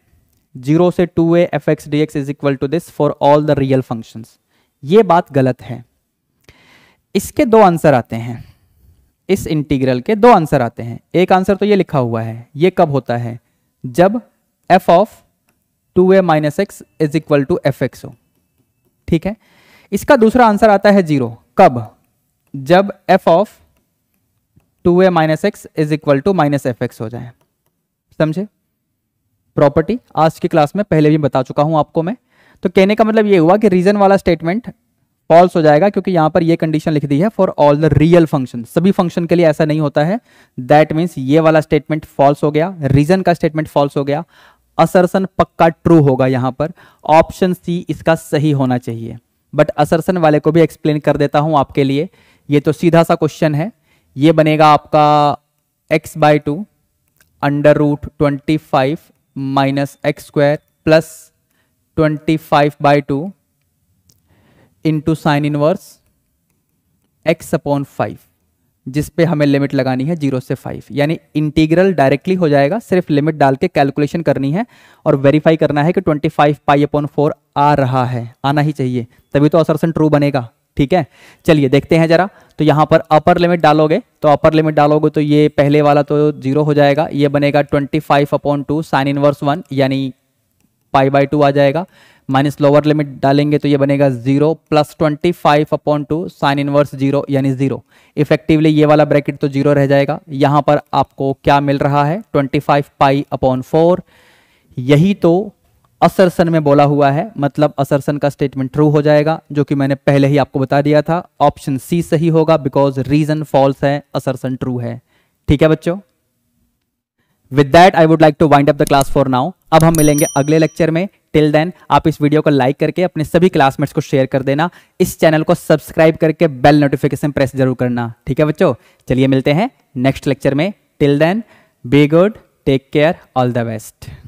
जीरो से two a f x d x is equal to this for all the real function ये बात गलत है इसके दो आंसर आते हैं इस इंटीग्रल के दो आंसर आते हैं एक आंसर तो ये लिखा हुआ है ये कब होता है जब f of two A minus x is equal to f x हो ठीक है इसका दूसरा आंसर आता है जीरो कब जब f of two A minus x is equal to minus f x हो जाए समझे प्रॉपर्टी आज की क्लास में पहले भी बता चुका हूं आपको मैं तो कहने का मतलब ये हुआ कि रीजन वाला स्टेटमेंट फॉल्स हो जाएगा क्योंकि यहां पर ये कंडीशन लिख दी है for all the real function सभी फंक्शन के लिए ऐसा नहीं होता है दैट मीन्स ये वाला स्टेटमेंट फॉल्स हो गया रीजन का स्टेटमेंट फॉल्स हो गया असरसन पक्का ट्रू होगा यहाँ पर ऑप्शन सी इसका सही होना चाहिए बट असरसन वाले को भी एक्सप्लेन कर देता हूँ आपके लिए ये तो सीधा सा क्वेश्चन है ये बनेगा आपका x by two under root twenty five minus x square plus twenty five by two into sine inverse x upon five जिस पे हमें लिमिट लगानी है जीरो से फाइव यानी इंटीग्रल डायरेक्टली हो जाएगा सिर्फ लिमिट डाल के कैलकुलेशन करनी है और वेरीफाई करना है कि twenty five pi upon four आ रहा है आना ही चाहिए तभी तो असरसन ट्रू बनेगा ठीक है चलिए देखते हैं जरा तो यहाँ पर अपर लिमिट डालोगे तो अपर लिमिट डालोगे तो ये पहले वाला तो जीरो हो जाएगा ये बनेगा twenty five upon two sine inverse one यानी पाई बाई टू आ जाएगा माइनस लोअर लिमिट डालेंगे तो ये बनेगा zero plus twenty five upon two sine inverse zero यानी जीरो इफेक्टिवली ये वाला ब्रैकेट तो जीरो रह जाएगा यहां पर आपको क्या मिल रहा है twenty five pi upon four यही तो असरसन में बोला हुआ है मतलब असरसन का स्टेटमेंट ट्रू हो जाएगा जो कि मैंने पहले ही आपको बता दिया था ऑप्शन सी सही होगा बिकॉज रीजन फॉल्स है असरसन ट्रू है ठीक है बच्चों with that I would like to wind up the class for now अब हम मिलेंगे अगले लेक्चर में टिल देन आप इस वीडियो को लाइक करके अपने सभी क्लासमेट्स को शेयर कर देना इस चैनल को सब्सक्राइब करके बेल नोटिफिकेशन प्रेस जरूर करना ठीक है बच्चों चलिए मिलते हैं नेक्स्ट लेक्चर में till then be good take care all the best